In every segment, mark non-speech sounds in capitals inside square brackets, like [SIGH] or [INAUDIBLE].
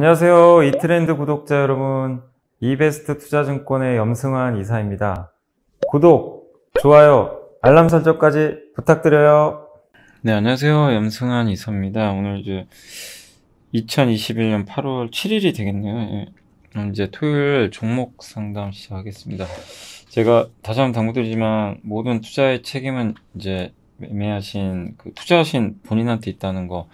안녕하세요. 이트렌드 구독자 여러분. 이베스트 투자증권의 염승환 이사입니다. 구독, 좋아요, 알람 설정까지 부탁드려요. 네, 안녕하세요. 염승환 이사입니다. 오늘 이제 2021년 8월 7일이 되겠네요. 예. 이제 토요일 종목 상담 시작하겠습니다. 제가 다시 한번 당부드리지만 모든 투자의 책임은 이제 매매하신 그 투자하신 본인한테 있다는 거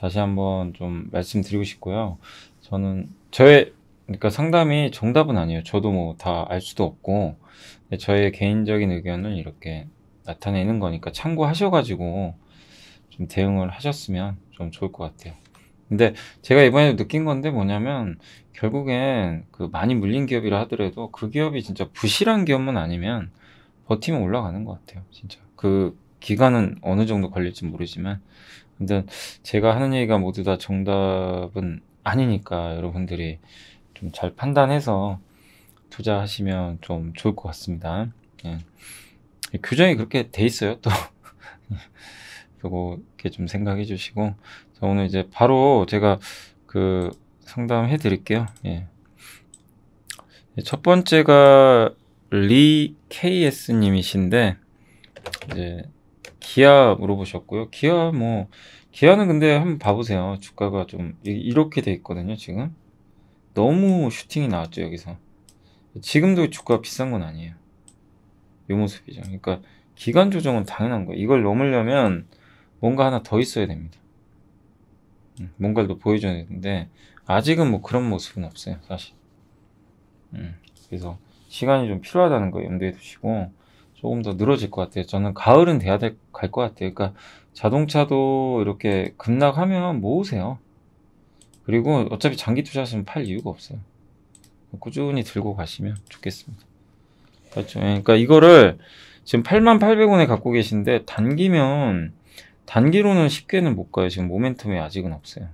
다시 한번 좀 말씀드리고 싶고요. 저는 저의 그러니까 상담이 정답은 아니에요. 저도 뭐 다 알 수도 없고 저의 개인적인 의견을 이렇게 나타내는 거니까 참고하셔가지고 좀 대응을 하셨으면 좀 좋을 것 같아요. 근데 제가 이번에 느낀 건데 뭐냐면 결국엔 그 많이 물린 기업이라 하더라도 그 기업이 진짜 부실한 기업만 아니면 버티면 올라가는 것 같아요. 진짜 그 기간은 어느 정도 걸릴지 모르지만 근데 제가 하는 얘기가 모두 다 정답은 아니니까 여러분들이 좀 잘 판단해서 투자하시면 좀 좋을 것 같습니다. 예. 규정이 그렇게 돼 있어요, 또. 요거 [LAUGHS] 이렇게 좀 생각해 주시고. 자, 오늘 이제 바로 제가 그 상담해 드릴게요. 예. 예 첫 번째가 리 KS 님이신데, 이제 기아 물어보셨고요. 기아 뭐, 기아는 근데 한번 봐보세요. 주가가 좀 이렇게 돼 있거든요. 지금 너무 슈팅이 나왔죠 여기서. 지금도 주가 비싼 건 아니에요. 이 모습이죠. 그러니까 기간 조정은 당연한 거예요. 이걸 넘으려면 뭔가 하나 더 있어야 됩니다. 음, 뭔가를 더 보여줘야 되는데 아직은 뭐 그런 모습은 없어요. 사실. 음, 그래서 시간이 좀 필요하다는 거 염두에 두시고 조금 더 늘어질 것 같아요. 저는 가을은 돼야 될, 것 같아요. 그러니까 자동차도 이렇게 급락하면 모으세요. 그리고 어차피 장기 투자하시면 팔 이유가 없어요. 꾸준히 들고 가시면 좋겠습니다. 그렇죠. 그러니까 이거를 지금 88,800원에 갖고 계신데 단기면 단기로는 쉽게는 못 가요. 지금 모멘텀이 아직은 없어요.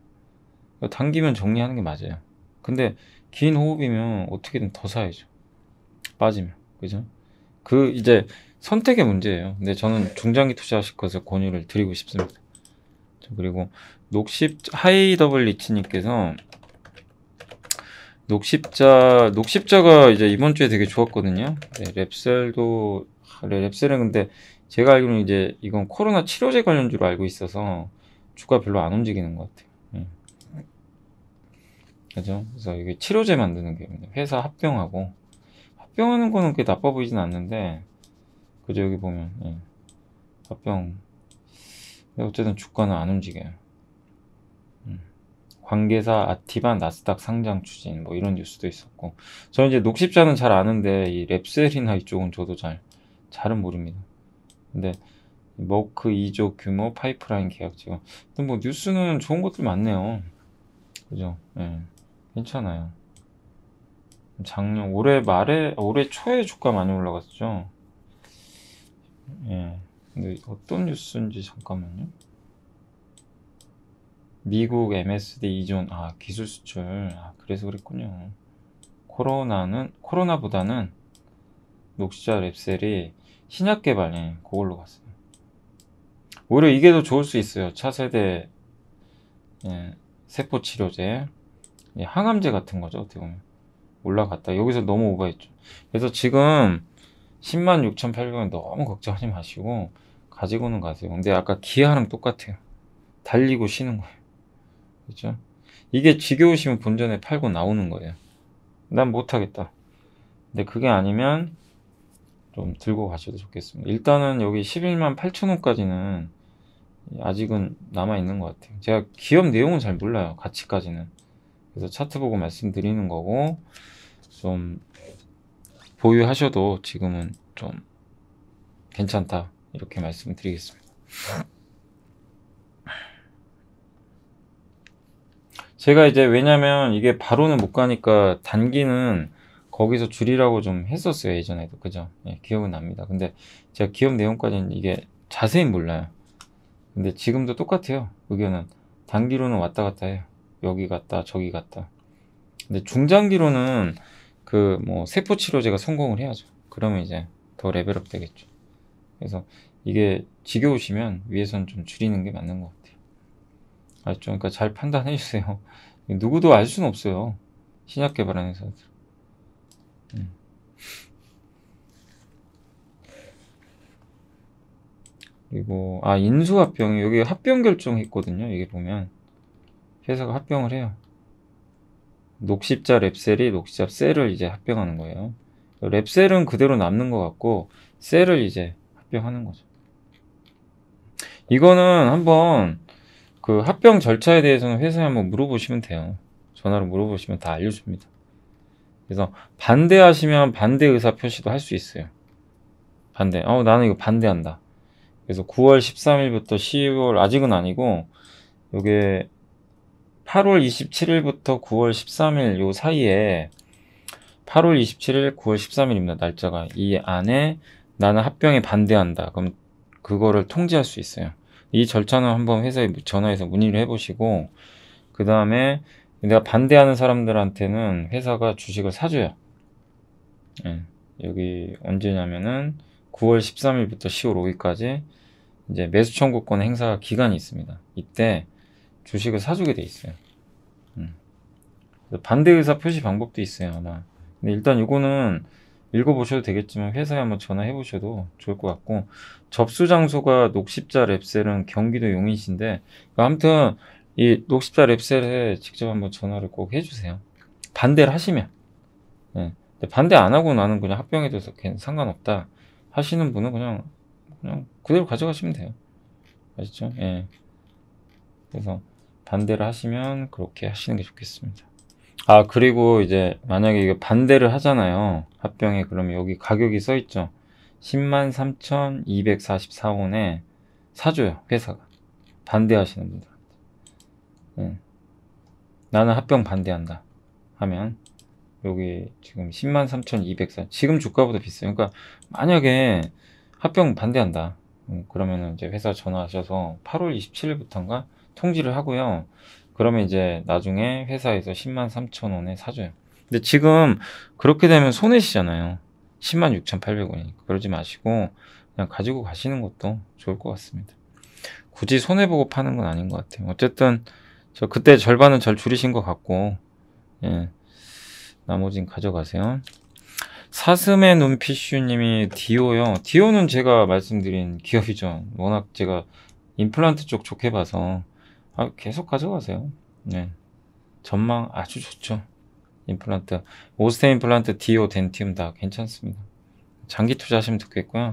단기면 그러니까 정리하는 게 맞아요. 근데 긴 호흡이면 어떻게든 더 사야죠. 빠지면. 그죠? 그 이제 선택의 문제예요. 근데 저는 중장기 투자하실 것을 권유를 드리고 싶습니다. 그리고 녹십 하이 더블 리치님께서 녹십자 녹십자가 이제 이번 주에 되게 좋았거든요. 네, 랩셀도 네, 랩셀은 근데 제가 알기로는 이제 이건 코로나 치료제 관련주로 알고 있어서 주가 별로 안 움직이는 것 같아요. 네. 그죠? 그래서 이게 치료제 만드는 게 회사 합병하고 합병하는 거는 그게 나빠 보이진 않는데 그죠 여기 보면 예. 화병 어쨌든 주가는 안 움직여요 음. 관계사 아티바 나스닥 상장 추진 뭐 이런 뉴스도 있었고 저는 이제 녹십자는 잘 아는데 이 랩셀이나 이쪽은 저도 잘 잘은 모릅니다 근데 머크 2조 규모 파이프라인 계약 지원 근데 뭐 뉴스는 좋은 것들 많네요 그죠 예. 괜찮아요 작년 올해 말에 올해 초에 주가 많이 올라갔죠 예. 근데 어떤 뉴스인지 잠깐만요. 미국 MSD 이존아 기술 수출 아 그래서 그랬군요. 코로나는 코로나보다는 녹시자 랩셀이 신약 개발 예, 그걸로 갔어요. 오히려 이게 더 좋을 수 있어요. 차세대 예, 세포 치료제, 예, 항암제 같은 거죠 어떻게 보면 올라갔다. 여기서 너무 오버했죠. 그래서 지금 10만 6,800원 너무 걱정하지 마시고 가지고는 가세요. 근데 아까 기아랑 똑같아요. 달리고 쉬는 거예요. 그렇죠? 이게 지겨우시면 본전에 팔고 나오는 거예요. 난 못하겠다. 근데 그게 아니면 좀 들고 가셔도 좋겠습니다. 일단은 여기 11만 8천원까지는 아직은 남아있는 것 같아요. 제가 기업 내용은 잘 몰라요. 가치까지는. 그래서 차트 보고 말씀드리는 거고 좀 보유하셔도 지금은 좀 괜찮다 이렇게 말씀드리겠습니다 제가 이제 왜냐면 이게 바로는 못 가니까 단기는 거기서 줄이라고 좀 했었어요 예전에도 그죠 예, 기억은 납니다 근데 제가 기업 내용까지는 이게 자세히 몰라요 근데 지금도 똑같아요 의견은 단기로는 왔다 갔다 해요 여기 갔다 저기 갔다 근데 중장기로는 그뭐 세포 치료제가 성공을 해야죠. 그러면 이제 더 레벨업 되겠죠. 그래서 이게 지겨우시면 위에선 좀 줄이는 게 맞는 것 같아요. 알죠? 그러니까 잘 판단해 주세요. [LAUGHS] 누구도 알 수는 없어요. 신약 개발하에서 음. 그리고 아 인수합병 이 여기 합병 결정했거든요. 이게 보면 회사가 합병을 해요. 녹십자 랩셀이 녹십자 셀을 이제 합병하는 거예요. 랩셀은 그대로 남는 것 같고 셀을 이제 합병하는 거죠. 이거는 한번 그 합병 절차에 대해서는 회사에 한번 물어보시면 돼요. 전화로 물어보시면 다 알려줍니다. 그래서 반대하시면 반대 의사 표시도 할 수 있어요. 반대. 어, 나는 이거 반대한다. 그래서 9월 13일부터 10월 아직은 아니고 이게 8월 27일부터 9월 13일 요 사이에 8월 27일, 9월 13일입니다. 날짜가 이 안에 나는 합병에 반대한다. 그럼 그거를 통지할 수 있어요. 이 절차는 한번 회사에 전화해서 문의를 해보시고 그 다음에 내가 반대하는 사람들한테는 회사가 주식을 사줘요. 네. 여기 언제냐면은 9월 13일부터 10월 5일까지 이제 매수 청구권 행사 기간이 있습니다. 이때 주식을 사주게 돼 있어요. 음. 반대 의사 표시 방법도 있어요 아마. 근데 일단 이거는 읽어보셔도 되겠지만 회사에 한번 전화해보셔도 좋을 것 같고 접수 장소가 녹십자 랩셀은 경기도 용인시인데 그러니까 아무튼 이 녹십자 랩셀에 직접 한번 전화를 꼭 해주세요 반대를 하시면 네. 반대 안 하고 나는 그냥 합병해도 상관없다 하시는 분은 그냥 그냥 그대로 가져가시면 돼요 아시죠? 예. 네. 그래서 반대를 하시면 그렇게 하시는 게 좋겠습니다. 아 그리고 이제 만약에 이거 반대를 하잖아요. 합병에 그러면 여기 가격이 써 있죠. 1 0 3,244원에 사줘요 회사가 반대하시는 분들한테 네. 나는 합병 반대한다 하면 여기 지금 1 0 3,204 지금 주가보다 비싸요 그러니까 만약에 합병 반대한다 그러면은 이제 회사 전화하셔서 8월 27일부터인가 통지를 하고요. 그러면 이제 나중에 회사에서 10만 3천 원에 사줘요. 근데 지금 그렇게 되면 손해시잖아요. 10만 6,800원이니까 그러지 마시고 그냥 가지고 가시는 것도 좋을 것 같습니다. 굳이 손해보고 파는 건 아닌 것 같아요. 어쨌든 저 그때 절반은 절 줄이신 것 같고 예. 나머진 가져가세요. 사슴의 눈피슈님이 디오요. 디오는 제가 말씀드린 기업이죠. 워낙 제가 임플란트 쪽 좋게 봐서 아, 계속 가져가세요. 네. 전망 아주 좋죠. 임플란트. 오스템 임플란트, 디오, 덴티움 다 괜찮습니다. 장기 투자하시면 좋겠고요.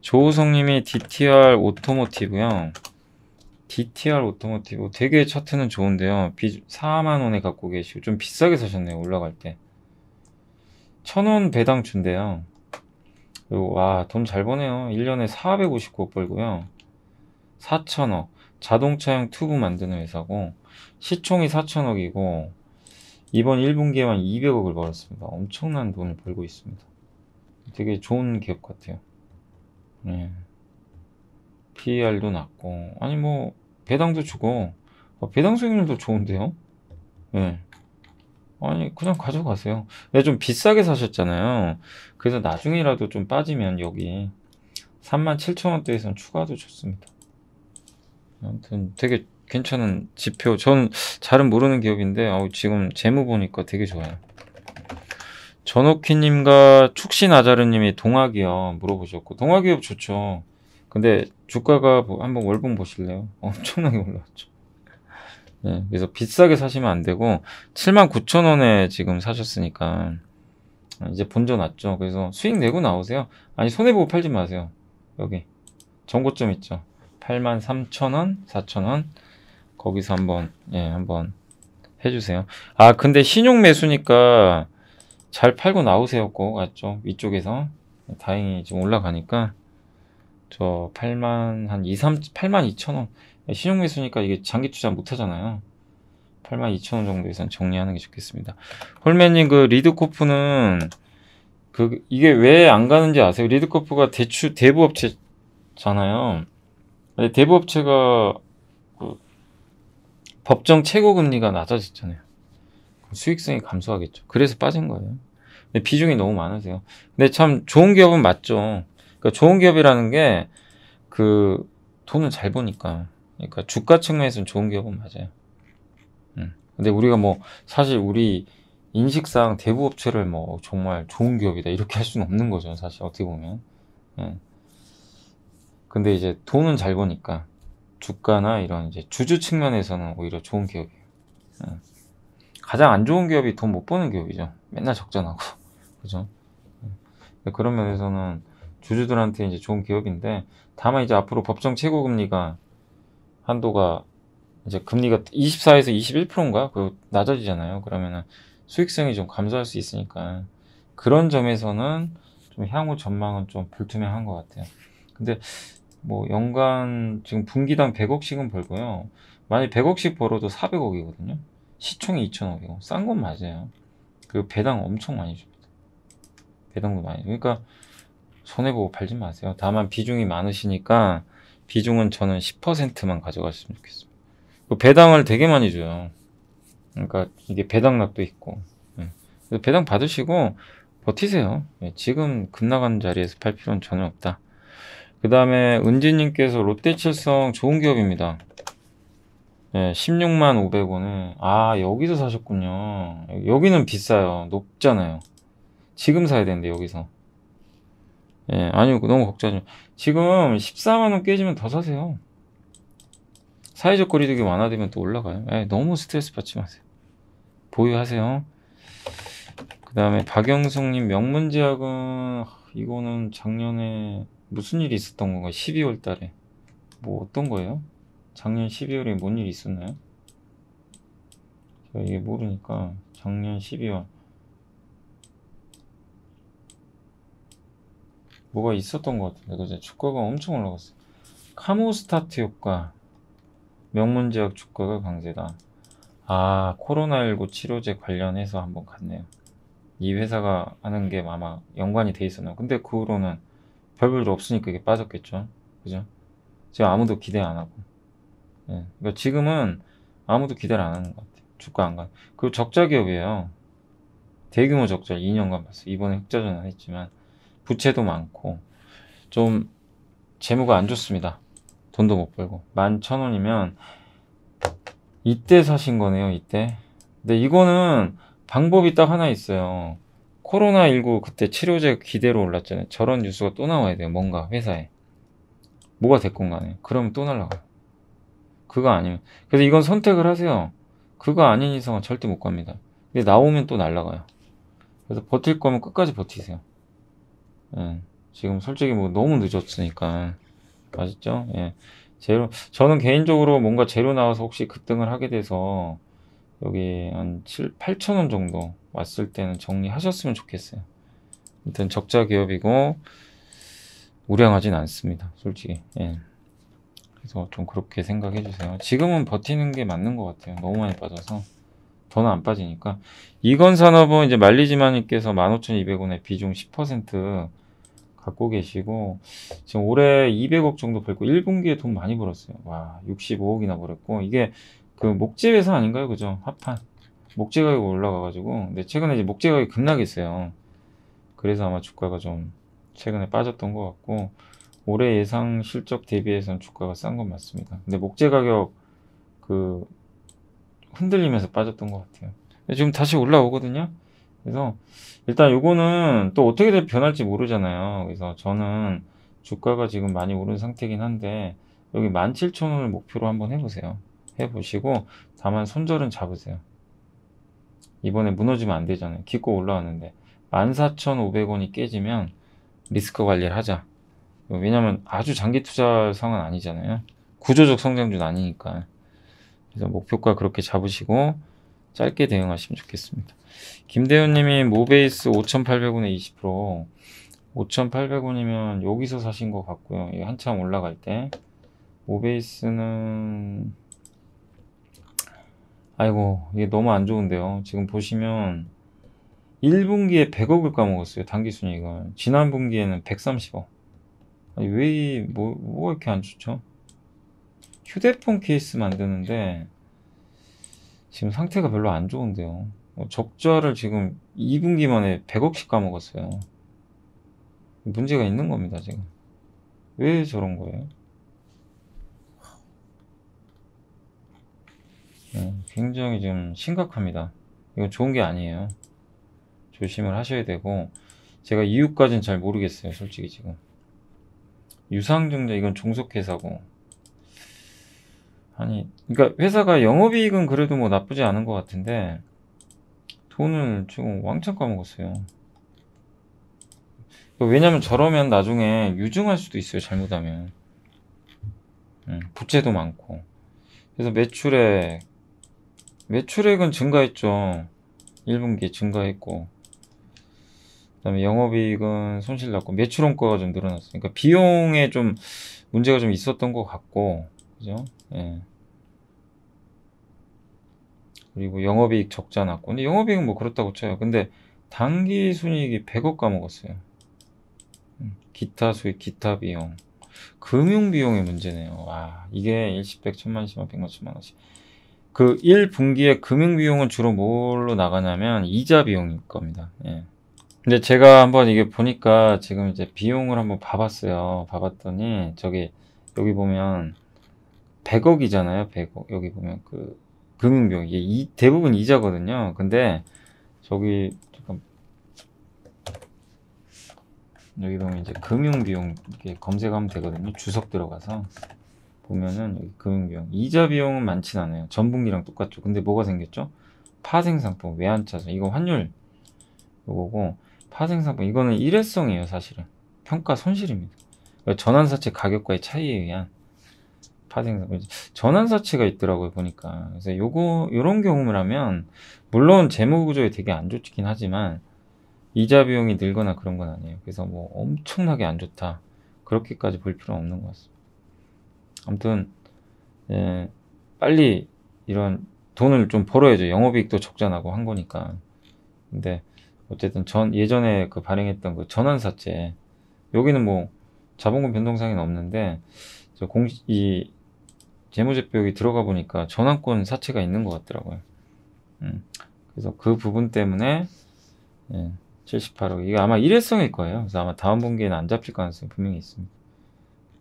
조우성님이 DTR 오토모티브요. DTR 오토모티브 되게 차트는 좋은데요. 비, 4만 원에 갖고 계시고 좀 비싸게 사셨네요. 올라갈 때. 천원 배당 준대요. 그리고 와 돈 잘 버네요. 1년에 459억 벌고요. 4천억. 자동차용 튜브 만드는 회사고 시총이 4천억이고 이번 1분기에만 200억을 벌었습니다. 엄청난 돈을 벌고 있습니다. 되게 좋은 기업 같아요. 네. PER도 낮고 아니 뭐 배당도 주고 어, 배당 수익률도 좋은데요. 네. 아니 그냥 가져가세요. 근데 좀 비싸게 사셨잖아요. 그래서 나중이라도 좀 빠지면 여기 37,000원대에선 추가도 좋습니다. 아무튼 되게 괜찮은 지표 전 잘은 모르는 기업인데 어, 지금 재무 보니까 되게 좋아요 전옥희님과 축신아자르님이 동아기업 물어보셨고 동아기업 좋죠 근데 주가가 뭐 한번 월봉 보실래요? [LAUGHS] 엄청나게 올라왔죠 네, 그래서 비싸게 사시면 안 되고 79,000원에 지금 사셨으니까 이제 본전 왔죠 그래서 수익 내고 나오세요 아니 손해보고 팔지 마세요 여기 정고점 있죠 83,000원, 4,000원 거기서 한번 예, 한번 해주세요. 아 근데 신용 매수니까 잘 팔고 나오세요 꼭 맞죠? 위쪽에서 네, 다행히 지금 올라가니까 저 8만 한 2, 3, 8 0 2천 원 네, 신용 매수니까 이게 장기 투자 못 하잖아요. 8 2 0 0 0원 정도에선 정리하는 게 좋겠습니다. 홀맨님 그 리드코프는 그 이게 왜 안 가는지 아세요? 리드코프가 대추 대부업체잖아요. 대부업체가 그 법정 최고 금리가 낮아졌잖아요. 수익성이 감소하겠죠. 그래서 빠진 거예요. 근데 비중이 너무 많으세요. 근데 참 좋은 기업은 맞죠. 그러니까 좋은 기업이라는 게 그 돈을 잘 보니까. 그러니까 주가 측면에서는 좋은 기업은 맞아요. 음. 근데 우리가 뭐 사실 우리 인식상 대부업체를 뭐 정말 좋은 기업이다 이렇게 할 수는 없는 거죠. 사실 어떻게 보면. 음. 근데 이제 돈은 잘 보니까 주가나 이런 이제 주주 측면에서는 오히려 좋은 기업이에요. 예. 가장 안 좋은 기업이 돈 못 버는 기업이죠. 맨날 적자나고 [LAUGHS] 그죠? 예. 네, 그런 면에서는 주주들한테 이제 좋은 기업인데 다만 이제 앞으로 법정 최고 금리가 한도가 이제 금리가 24에서 21%인가 그 낮아지잖아요. 그러면은 수익성이 좀 감소할 수 있으니까 그런 점에서는 좀 향후 전망은 좀 불투명한 것 같아요. 근데 뭐 연간 지금 분기당 100억씩은 벌고요. 만약 100억씩 벌어도 400억이거든요. 시총이 2,500억. 싼건 맞아요. 그 배당 엄청 많이 줍니다. 배당도 많이. 그러니까 손해보고 팔지 마세요. 다만 비중이 많으시니까 비중은 저는 10%만 가져가셨으면 좋겠습니다. 그 배당을 되게 많이 줘요. 그러니까 이게 배당락도 있고. 예. 배당 받으시고 버티세요. 예, 지금 급나가는 자리에서 팔 필요는 전혀 없다. 그 다음에 은지님께서 롯데칠성 좋은 기업입니다. 네, 16만 500원에 아 여기서 사셨군요. 여기는 비싸요. 높잖아요. 지금 사야 되는데 여기서. 예, 네, 아니요 너무 걱정하지 지금 14만원 깨지면 더 사세요. 사회적 거리두기 완화되면 또 올라가요. 에이, 예, 너무 스트레스 받지 마세요. 보유하세요. 그 다음에 박영숙님 명문지학은 이거는 작년에 무슨 일이 있었던 건가? 12월 달에 뭐 어떤 거예요? 작년 12월에 뭔 일이 있었나요? 제가 이게 모르니까 작년 12월 뭐가 있었던 것 같은데 그제 주가가 엄청 올라갔어요 카모스타트 효과 명문지역 주가가 강세다 아 코로나19 치료제 관련해서 한번 갔네요 이 회사가 하는 게 아마 연관이 돼 있었나 근데 그 후로는 별볼일 없으니까 이게 빠졌겠죠. 그죠? 지금 아무도 기대 안 하고. 예. 그러니까 지금은 아무도 기대를 안 하는 것 같아요. 주가 안 가. 그리고 적자 기업이에요. 대규모 적자 2년간 봤어요. 이번에 흑자 전안했지만 부채도 많고 좀 재무가 안 좋습니다. 돈도 못 벌고 11,000원이면 이때 사신 거네요, 이때. 근데 이거는 방법이 딱 하나 있어요. 코로나19 그때 치료제 기대로 올랐잖아요. 저런 뉴스가 또 나와야 돼요. 뭔가 회사에. 뭐가 됐건 간에. 그러면 또 날라가요. 그거 아니면. 그래서 이건 선택을 하세요. 그거 아닌 이상은 절대 못 갑니다. 근데 나오면 또 날라가요. 그래서 버틸 거면 끝까지 버티세요. 예. 지금 솔직히 뭐 너무 늦었으니까. 맞죠? 예. 재료, 저는 개인적으로 뭔가 재료 나와서 혹시 급등을 하게 돼서 여기 한 7, 8천 원 정도 왔을 때는 정리하셨으면 좋겠어요. 일단 적자 기업이고 우량하진 않습니다. 솔직히. 예. 그래서 좀 그렇게 생각해 주세요. 지금은 버티는 게 맞는 것 같아요. 너무 많이 빠져서. 더는 안 빠지니까. 이건 산업은 이제 말리지마님께서 15,200원에 비중 10% 갖고 계시고, 지금 올해 200억 정도 벌고, 1분기에 돈 많이 벌었어요. 와, 65억이나 벌었고, 이게 그 목재 회사 아닌가요? 그죠? 합판. 목재 가격 올라가가지고. 근데 최근에 이제 목재 가격이 급락했어요. 그래서 아마 주가가 좀 최근에 빠졌던 것 같고, 올해 예상 실적 대비해서는 주가가 싼 건 맞습니다. 근데 목재 가격 그 흔들리면서 빠졌던 것 같아요. 지금 다시 올라오거든요. 그래서 일단 요거는 또 어떻게 변할지 모르잖아요. 그래서 저는 주가가 지금 많이 오른 상태긴 한데 여기 17,000원을 목표로 한번 해보세요. 해보시고 다만 손절은 잡으세요. 이번에 무너지면 안 되잖아요. 깊고 올라왔는데 14,500원이 깨지면 리스크 관리를 하자. 왜냐면 아주 장기 투자 상은 아니잖아요. 구조적 성장주는 아니니까. 그래서 목표가 그렇게 잡으시고 짧게 대응하시면 좋겠습니다. 김대현님이 모베이스 5,800원에 20% 5,800원이면 여기서 사신 것 같고요. 이거 한참 올라갈 때 모베이스는 아이고 이게 너무 안 좋은데요 지금 보시면 1분기에 100억을 까먹었어요 당기순이익을 지난 분기에는 130억 아니, 왜 뭐, 뭐가 이렇게 안 좋죠 휴대폰 케이스 만드는데 지금 상태가 별로 안 좋은데요 어, 적자를 지금 2분기만에 100억씩 까먹었어요 문제가 있는 겁니다 지금 왜 저런 거예요 네, 굉장히 좀 심각합니다. 이건 좋은 게 아니에요. 조심을 하셔야 되고 제가 이유까지는 잘 모르겠어요. 솔직히 지금 유상증자 이건 종속회사고 아니 그러니까 회사가 영업이익은 그래도 뭐 나쁘지 않은 것 같은데 돈을 지금 왕창 까먹었어요. 왜냐면 저러면 나중에 유증할 수도 있어요. 잘못하면 음, 부채도 많고 그래서 매출액 매출액은 증가했죠. 1분기 증가했고 그다음에 영업이익은 손실 났고 매출 원가가 좀늘어났으니까 그러니까 비용에 좀 문제가 좀 있었던 것 같고 그죠? 예. 그리고 영업이익 적자 났고 근데 영업이익은 뭐 그렇다고 쳐요. 근데 단기 순이익이 100억 까먹었어요. 음, 기타 수익, 기타 비용, 금융 비용의 문제네요. 와 이게 일십, 백, 천만, 십만, 백만, 천만 원씩. 그 1분기에 금융 비용은 주로 뭘로 나가냐면 이자 비용일 겁니다. 예. 근데 제가 한번 이게 보니까 지금 이제 비용을 한번 봐봤어요. 봐봤더니 저기 여기 보면 100억이잖아요. 100억 여기 보면 그 금융 비용 이게 이, 대부분 이자거든요. 근데 저기 잠깐 여기 보면 이제 금융 비용 이렇게 검색하면 되거든요. 주석 들어가서 보면은 여기 금융비용 이자 비용은 많진 않아요 전분기랑 똑같죠 근데 뭐가 생겼죠 파생상품 외환차손 이거 환율 요거고 파생상품 이거는 일회성이에요 사실은 평가 손실입니다 그러니까 전환사채 가격과의 차이에 의한 파생상품 전환사채가 있더라고요 보니까 그래서 요거 요런 경험을 하면 물론 재무구조에 되게 안 좋긴 하지만 이자 비용이 늘거나 그런 건 아니에요 그래서 뭐 엄청나게 안 좋다 그렇게까지 볼 필요는 없는 것 같습니다 아무튼 예, 빨리 이런 돈을 좀 벌어야죠. 영업이익도 적자나고 한 거니까. 근데 어쨌든 전 예전에 그 발행했던 그 전환사채 여기는 뭐 자본금 변동상에는 없는데 저 공시 이 재무제표 여기 들어가 보니까 전환권 사채가 있는 것 같더라고요. 음, 그래서 그 부분 때문에 예, 78억 이게 아마 일회성일 거예요. 그래서 아마 다음 분기에는 안 잡힐 가능성이 분명히 있습니다.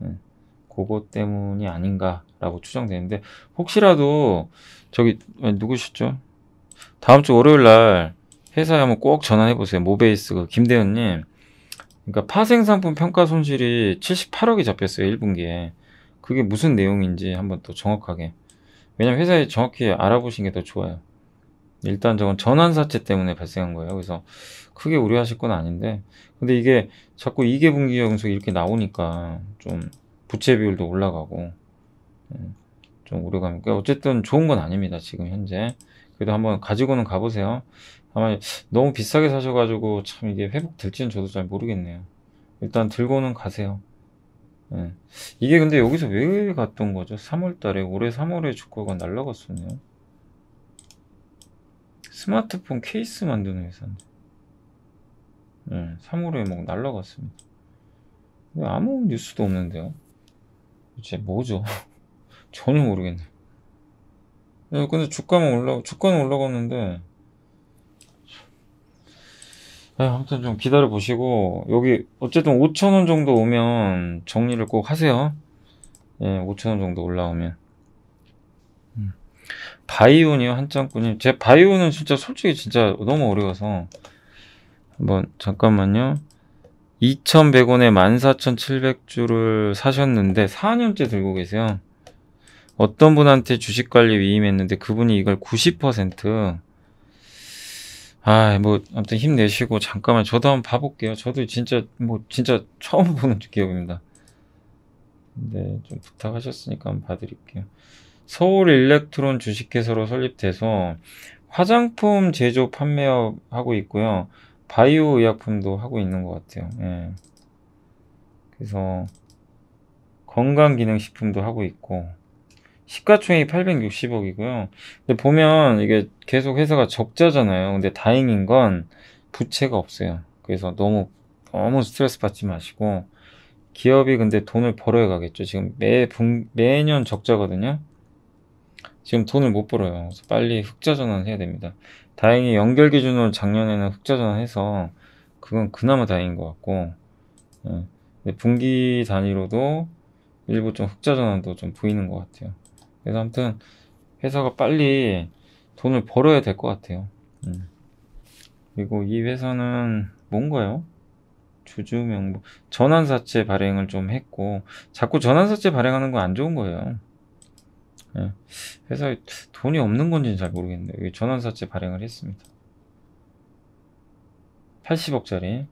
예. 그것 때문이 아닌가라고 추정되는데 혹시라도 저기 아, 누구시죠? 다음 주 월요일 날 회사에 한번 꼭 전화해 보세요. 모베이스 그 김대현님. 그러니까 파생상품 평가 손실이 78억이 잡혔어요 1분기에. 그게 무슨 내용인지 한번 또 정확하게. 왜냐면 회사에 정확히 알아보신 게 더 좋아요. 일단 저건 전환사채 때문에 발생한 거예요. 그래서 크게 우려하실 건 아닌데. 근데 이게 자꾸 2개 분기 연속 이렇게 나오니까 좀 부채 비율도 올라가고 예, 좀 오래가면 어쨌든 좋은 건 아닙니다 지금 현재 그래도 한번 가지고는 가보세요 아마 너무 비싸게 사셔가지고 참 이게 회복될지는 저도 잘 모르겠네요 일단 들고는 가세요 네. 이게 근데 여기서 왜 갔던 거죠 3월달에 올해 3월에 주가가 날라갔었네요 스마트폰 케이스 만드는 회사인데 네, 예, 3월에 뭐 날라갔습니다 아무 뉴스도 없는데요 도대 뭐죠? [LAUGHS] 전혀 모르겠네. 야, 근데 주가만 올라, 주가는 올라갔는데, 야, 아무튼 좀 기다려 보시고, 여기, 어쨌든 5천원 정도 오면 정리를 꼭 하세요. 예, 5천원 정도 올라오면. 음. 바이온이요, 한짱꾼이. 제 바이온은 진짜 솔직히 진짜 너무 어려워서. 한번, 잠깐만요. 2,100원에 14,700주를 사셨는데 4년째 들고 계세요. 어떤 분한테 주식 관리 위임했는데 그분이 이걸 90% 아, 뭐, 아무튼 힘내시고, 잠깐만, 저도 한번 봐볼게요. 저도 진짜, 뭐, 진짜 처음 [LAUGHS] 보는 기업입니다. 네, 좀 부탁하셨으니까 한번 봐드릴게요. 서울 일렉트론 주식회사로 설립돼서 화장품 제조 판매업 하고 있고요. 바이오 의약품도 하고 있는 것 같아요. 예. 그래서 건강기능식품도 하고 있고 시가총액이 860억이고요. 근데 보면 이게 계속 회사가 적자잖아요. 근데 다행인 건 부채가 없어요. 그래서 너무 너무 스트레스 받지 마시고 기업이 근데 돈을 벌어야 가겠죠. 지금 매 분, 매년 적자거든요. 지금 돈을 못 벌어요. 그래서 빨리 흑자 전환해야 됩니다. 다행히 연결 기준으로 작년에는 흑자전환해서 그건 그나마 다행인 것 같고 예. 분기 단위로도 일부 좀 흑자전환도 좀 보이는 것 같아요. 그래서 아무튼 회사가 빨리 돈을 벌어야 될 것 같아요. 음. 그리고 이 회사는 뭔가요? 주주 명부 전환사채 발행을 좀 했고 자꾸 전환사채 발행하는 건 안 좋은 거예요. 예. 회사에 돈이 없는 건지는 잘 모르겠는데 전원사채 발행을 했습니다. 80억짜리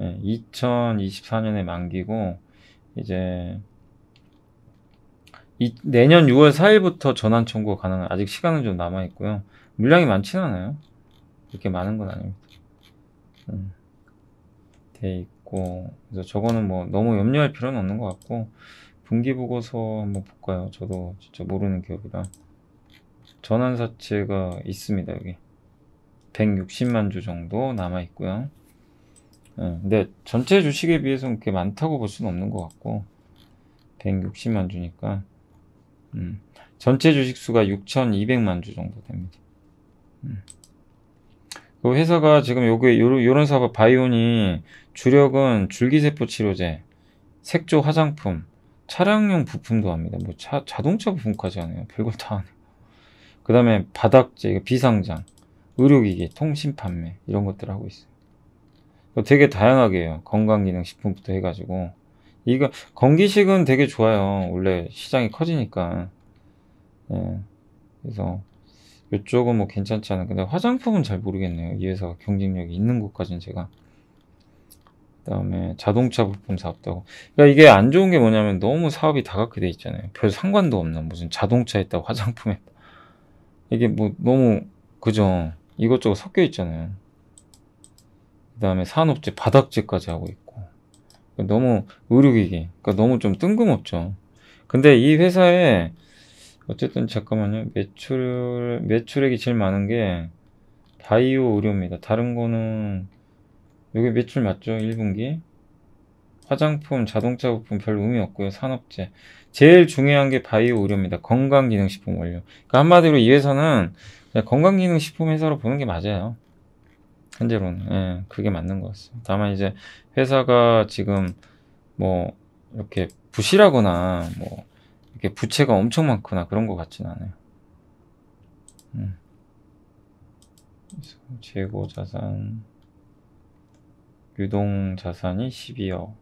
예. 2024년에 만기고 이제 이, 내년 6월 4일부터 전환 청구가 가능한 아직 시간은 좀 남아 있고요. 물량이 많진 않아요. 이렇게 많은 건 아닙니다. 음, 돼 있고 그래서 저거는 뭐 너무 염려할 필요는 없는 것 같고 분기보고서 한번 볼까요? 저도 진짜 모르는 기업이라 전환사채가 있습니다 여기 160만 주 정도 남아 있고요 네, 예, 근데 전체 주식에 비해서는 그렇게 많다고 볼 수는 없는 것 같고 160만 주니까 음, 전체 주식 수가 6,200만 주 정도 됩니다 음. 그 회사가 지금 요게 요런, 요런 사업 바이온이 주력은 줄기세포 치료제, 색조 화장품, 차량용 부품도 합니다. 뭐 차, 자동차 부품까지 하네요. 별걸 다 하네요. 그 다음에 바닥재, 비상장, 의료기기, 통신 판매 이런 것들 을 하고 있어요. 되게 다양하게 해요. 건강기능식품부터 해가지고 이거 건기식은 되게 좋아요. 원래 시장이 커지니까 예. 그래서 이쪽은 뭐 괜찮지 않은 근데 화장품은 잘 모르겠네요. 이 회사가 경쟁력이 있는 곳까지는 제가 그다음에 자동차 부품 사업도 하고 그러니까 이게 안 좋은 게 뭐냐면 너무 사업이 다 갖게 돼 있잖아요 별 상관도 없는 무슨 자동차 있다 화장품 에 이게 뭐 너무 그죠 이것저것 섞여 있잖아요 그 다음에 산업재 바닥재까지 하고 있고 그러니까 너무 의료기기 그러니까 너무 좀 뜬금없죠 근데 이 회사에 어쨌든 잠깐만요 매출 매출액이 제일 많은 게 바이오 의료입니다 다른 거는 여기 매출 맞죠? 1분기. 화장품, 자동차 부품 별 의미 없고요. 산업재. 제일 중요한 게 바이오 의료입니다. 건강기능식품 원료. 그러니까 한마디로 이 회사는 건강기능식품 회사로 보는 게 맞아요. 현재로는. 예, 그게 맞는 것 같습니다. 다만 이제 회사가 지금 뭐 이렇게 부실하거나 뭐 이렇게 부채가 엄청 많거나 그런 것 같진 않아요. 음. 재고 자산. 유동 자산이 12억,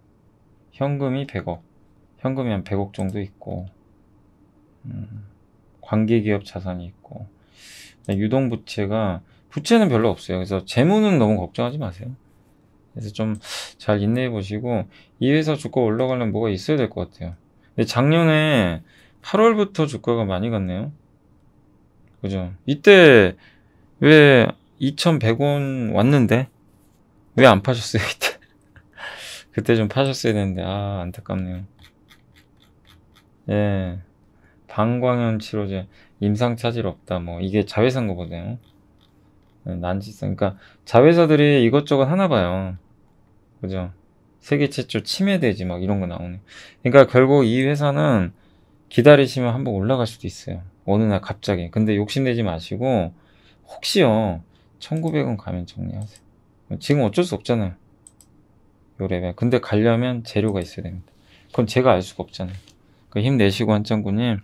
현금이 100억, 현금이 한 100억 정도 있고, 음, 관계기업 자산이 있고, 유동 부채가, 부채는 별로 없어요. 그래서 재무는 너무 걱정하지 마세요. 그래서 좀 잘 인내해 보시고, 이 회사 주가 올라가려면 뭐가 있어야 될 것 같아요. 근데 작년에 8월부터 주가가 많이 갔네요. 그죠? 이때 왜 2,100원 왔는데 왜안 파셨어요 이때? [LAUGHS] 그때 좀 파셨어야 되는데 아 안타깝네요. 예, 방광염 치료제 임상 차질 없다. 뭐 이게 자회사인 거거든요. 예, 난지성 그러니까 자회사들이 이것저것 하나 봐요. 그죠? 세계 최초 치매돼지 막 이런 거 나오네. 그러니까 결국 이 회사는 기다리시면 한 번 올라갈 수도 있어요. 어느 날 갑자기. 근데 욕심내지 마시고 혹시요. 1900원 가면 정리하세요. 지금 어쩔 수 없잖아요. 요 레벨. 근데 가려면 재료가 있어야 됩니다. 그건 제가 알 수가 없잖아요. 그 그러니까 힘내시고 한짱구님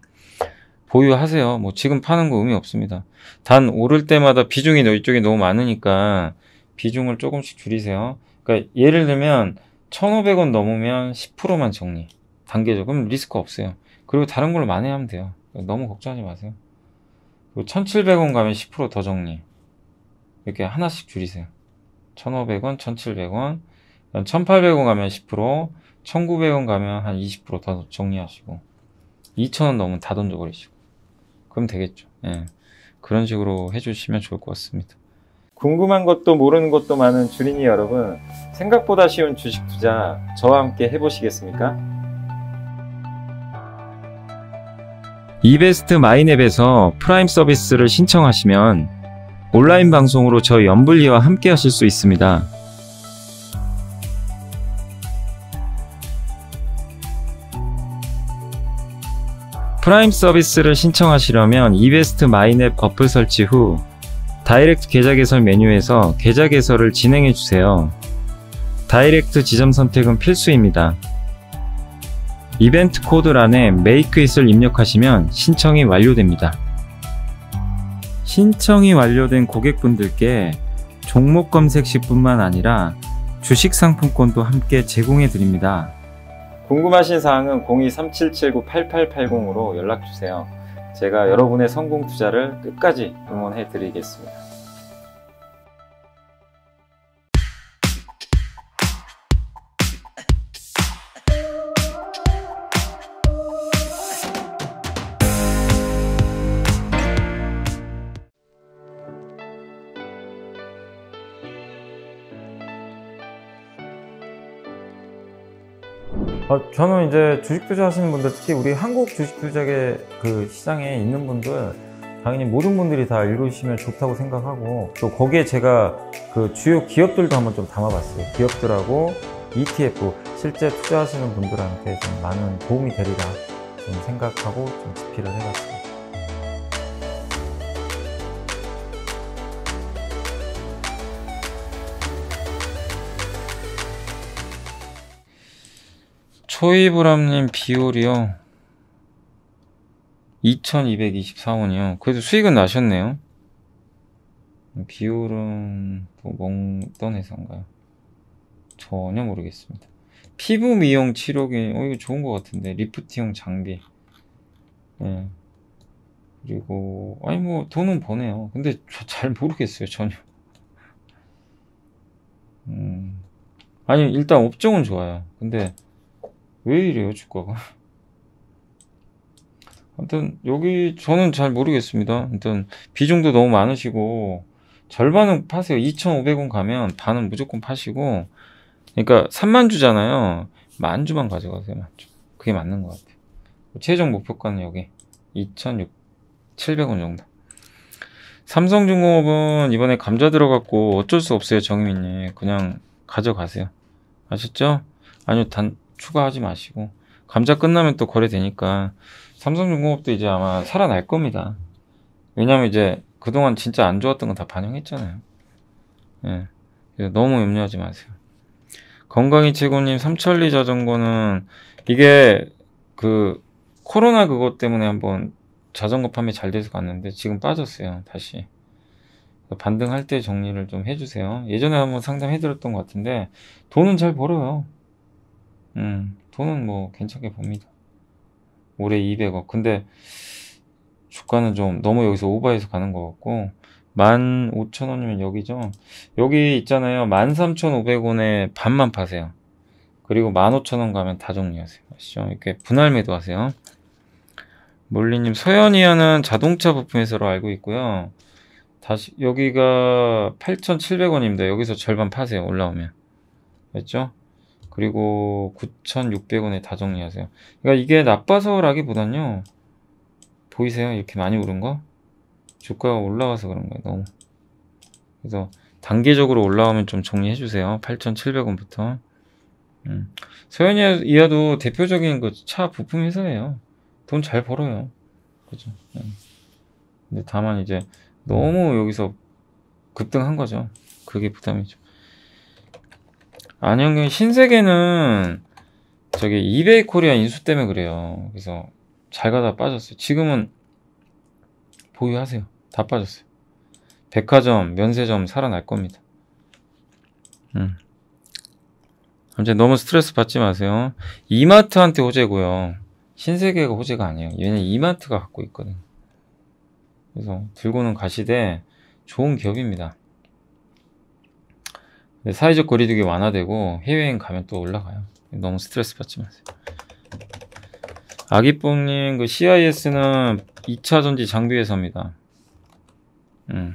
보유하세요. 뭐 지금 파는 거 의미 없습니다. 단 오를 때마다 비중이 이쪽에 너무 많으니까 비중을 조금씩 줄이세요. 그러니까 예를 들면 1,500원 넘으면 10%만 정리. 단계적. 그럼 리스크 없어요. 그리고 다른 걸로 만회하면 돼요. 너무 걱정하지 마세요. 그리고 1,700원 가면 10%더 정리. 이렇게 하나씩 줄이세요. 1,500원, 1,700원, 1,800원 가면 10%, 1,900원 가면 한 2 0 더 정리하시고 2,000원 넘으면 다돈져버리시고 그럼 되겠죠. 예. 그런 식으로 해주시면 좋을 것 같습니다. 궁금한 것도 모르는 것도 많은 주린이 여러분 생각보다 쉬운 주식 투자 저와 함께 해보시겠습니까? 이베스트 마이앱에서 프라임 서비스를 신청하시면 온라인 방송으로 저 연불리와 함께 하실 수 있습니다. 프라임 서비스를 신청하시려면 이베스트 마이앱 어플 설치 후 다이렉트 계좌 개설 메뉴에서 계좌 개설을 진행해 주세요. 다이렉트 지점 선택은 필수입니다. 이벤트 코드란에 메이크잇을 입력하시면 신청이 완료됩니다. 신청이 완료된 고객분들께 종목 검색 시뿐만 아니라 주식 상품권도 함께 제공해 드립니다. 궁금하신 사항은 02-3779-8880으로 연락주세요. 제가 여러분의 성공 투자를 끝까지 응원해 드리겠습니다. 어, 저는 이제 주식 투자하시는 분들 특히 우리 한국 주식 투자의 그 시장에 있는 분들 당연히 모든 분들이 다 읽으시면 좋다고 생각하고 또 거기에 제가 그 주요 기업들도 한번 좀 담아봤어요. 기업들하고 ETF 실제 투자하시는 분들한테 좀 많은 도움이 되리라 좀 생각하고 좀 집필을 해봤습니다. 소이브람님 비율이요. 2224원이요. 그래도 수익은 나셨네요. 비율은 뭐 멍던 회사인가요? 전혀 모르겠습니다. 피부 미용 치료기, 어, 이거 좋은 것 같은데. 리프팅용 장비. 예. 그리고, 아니, 뭐, 돈은 버네요. 근데 잘 모르겠어요, 전혀. 음. 아니, 일단 업종은 좋아요. 근데, 왜 이래요 주가가 아무튼 여기 저는 잘 모르겠습니다 아무튼 비중도 너무 많으시고 절반은 파세요 2,500원 가면 반은 무조건 파시고 그러니까 3만 주잖아요 만 주만 가져가세요 만주 그게 맞는 것 같아요 최종 목표가는 여기 2 6 0 0원 정도 삼성중공업은 이번에 감자 들어갔고 어쩔 수 없어요 정희민님 그냥 가져가세요 아셨죠? 아니요 단 추가하지 마시고 감자 끝나면 또 거래되니까 삼성중공업도 이제 아마 살아날 겁니다. 왜냐면 이제 그동안 진짜 안 좋았던 건 다 반영했잖아요. 예. 너무 염려하지 마세요. 건강이 최고님 삼천리 자전거는 이게 그 코로나 그것 때문에 한번 자전거 판매 잘 돼서 갔는데 지금 빠졌어요 다시 반등할 때 정리를 좀 해주세요 예전에 한번 상담해드렸던 것 같은데 돈은 잘 벌어요 음, 돈은 뭐 괜찮게 봅니다. 올해 200억. 근데 주가는 좀 너무 여기서 오버해서 가는 것 같고 15,000원이면 여기죠. 여기 있잖아요. 13,500원에 반만 파세요. 그리고 15,000원 가면 다 정리하세요. 아시죠? 이렇게 분할 매도하세요. 몰리님 서현이하는 자동차 부품회사로 알고 있고요. 다시 여기가 8,700원입니다. 여기서 절반 파세요. 올라오면. 됐죠? 그리고 9,600원에 다 정리하세요. 그러니까 이게 나빠서라기보단요. 보이세요? 이렇게 많이 오른 거? 주가가 올라와서 그런 거예요. 너무. 그래서 단계적으로 올라오면 좀 정리해 주세요. 8,700원부터. 음. 서현이 이하도 대표적인 그 차 부품 회사예요. 돈 잘 벌어요. 그죠. 음. 근데 다만 이제 너무 여기서 급등한 거죠. 그게 부담이죠. 안영균 신세계는 저기 이베이 코리아 인수 때문에 그래요. 그래서 잘 가다 빠졌어요. 지금은 보유하세요. 다 빠졌어요. 백화점, 면세점 살아날 겁니다. 음. 아무튼 너무 스트레스 받지 마세요. 이마트한테 호재고요. 신세계가 호재가 아니에요. 얘는 이마트가 갖고 있거든. 그래서 들고는 가시되 좋은 기업입니다. 네, 사회적 거리두기 완화되고 해외여행 가면 또 올라가요. 너무 스트레스 받지 마세요. 아기뽕님, 그 CIS는 2차 전지 장비회사입니다. 음.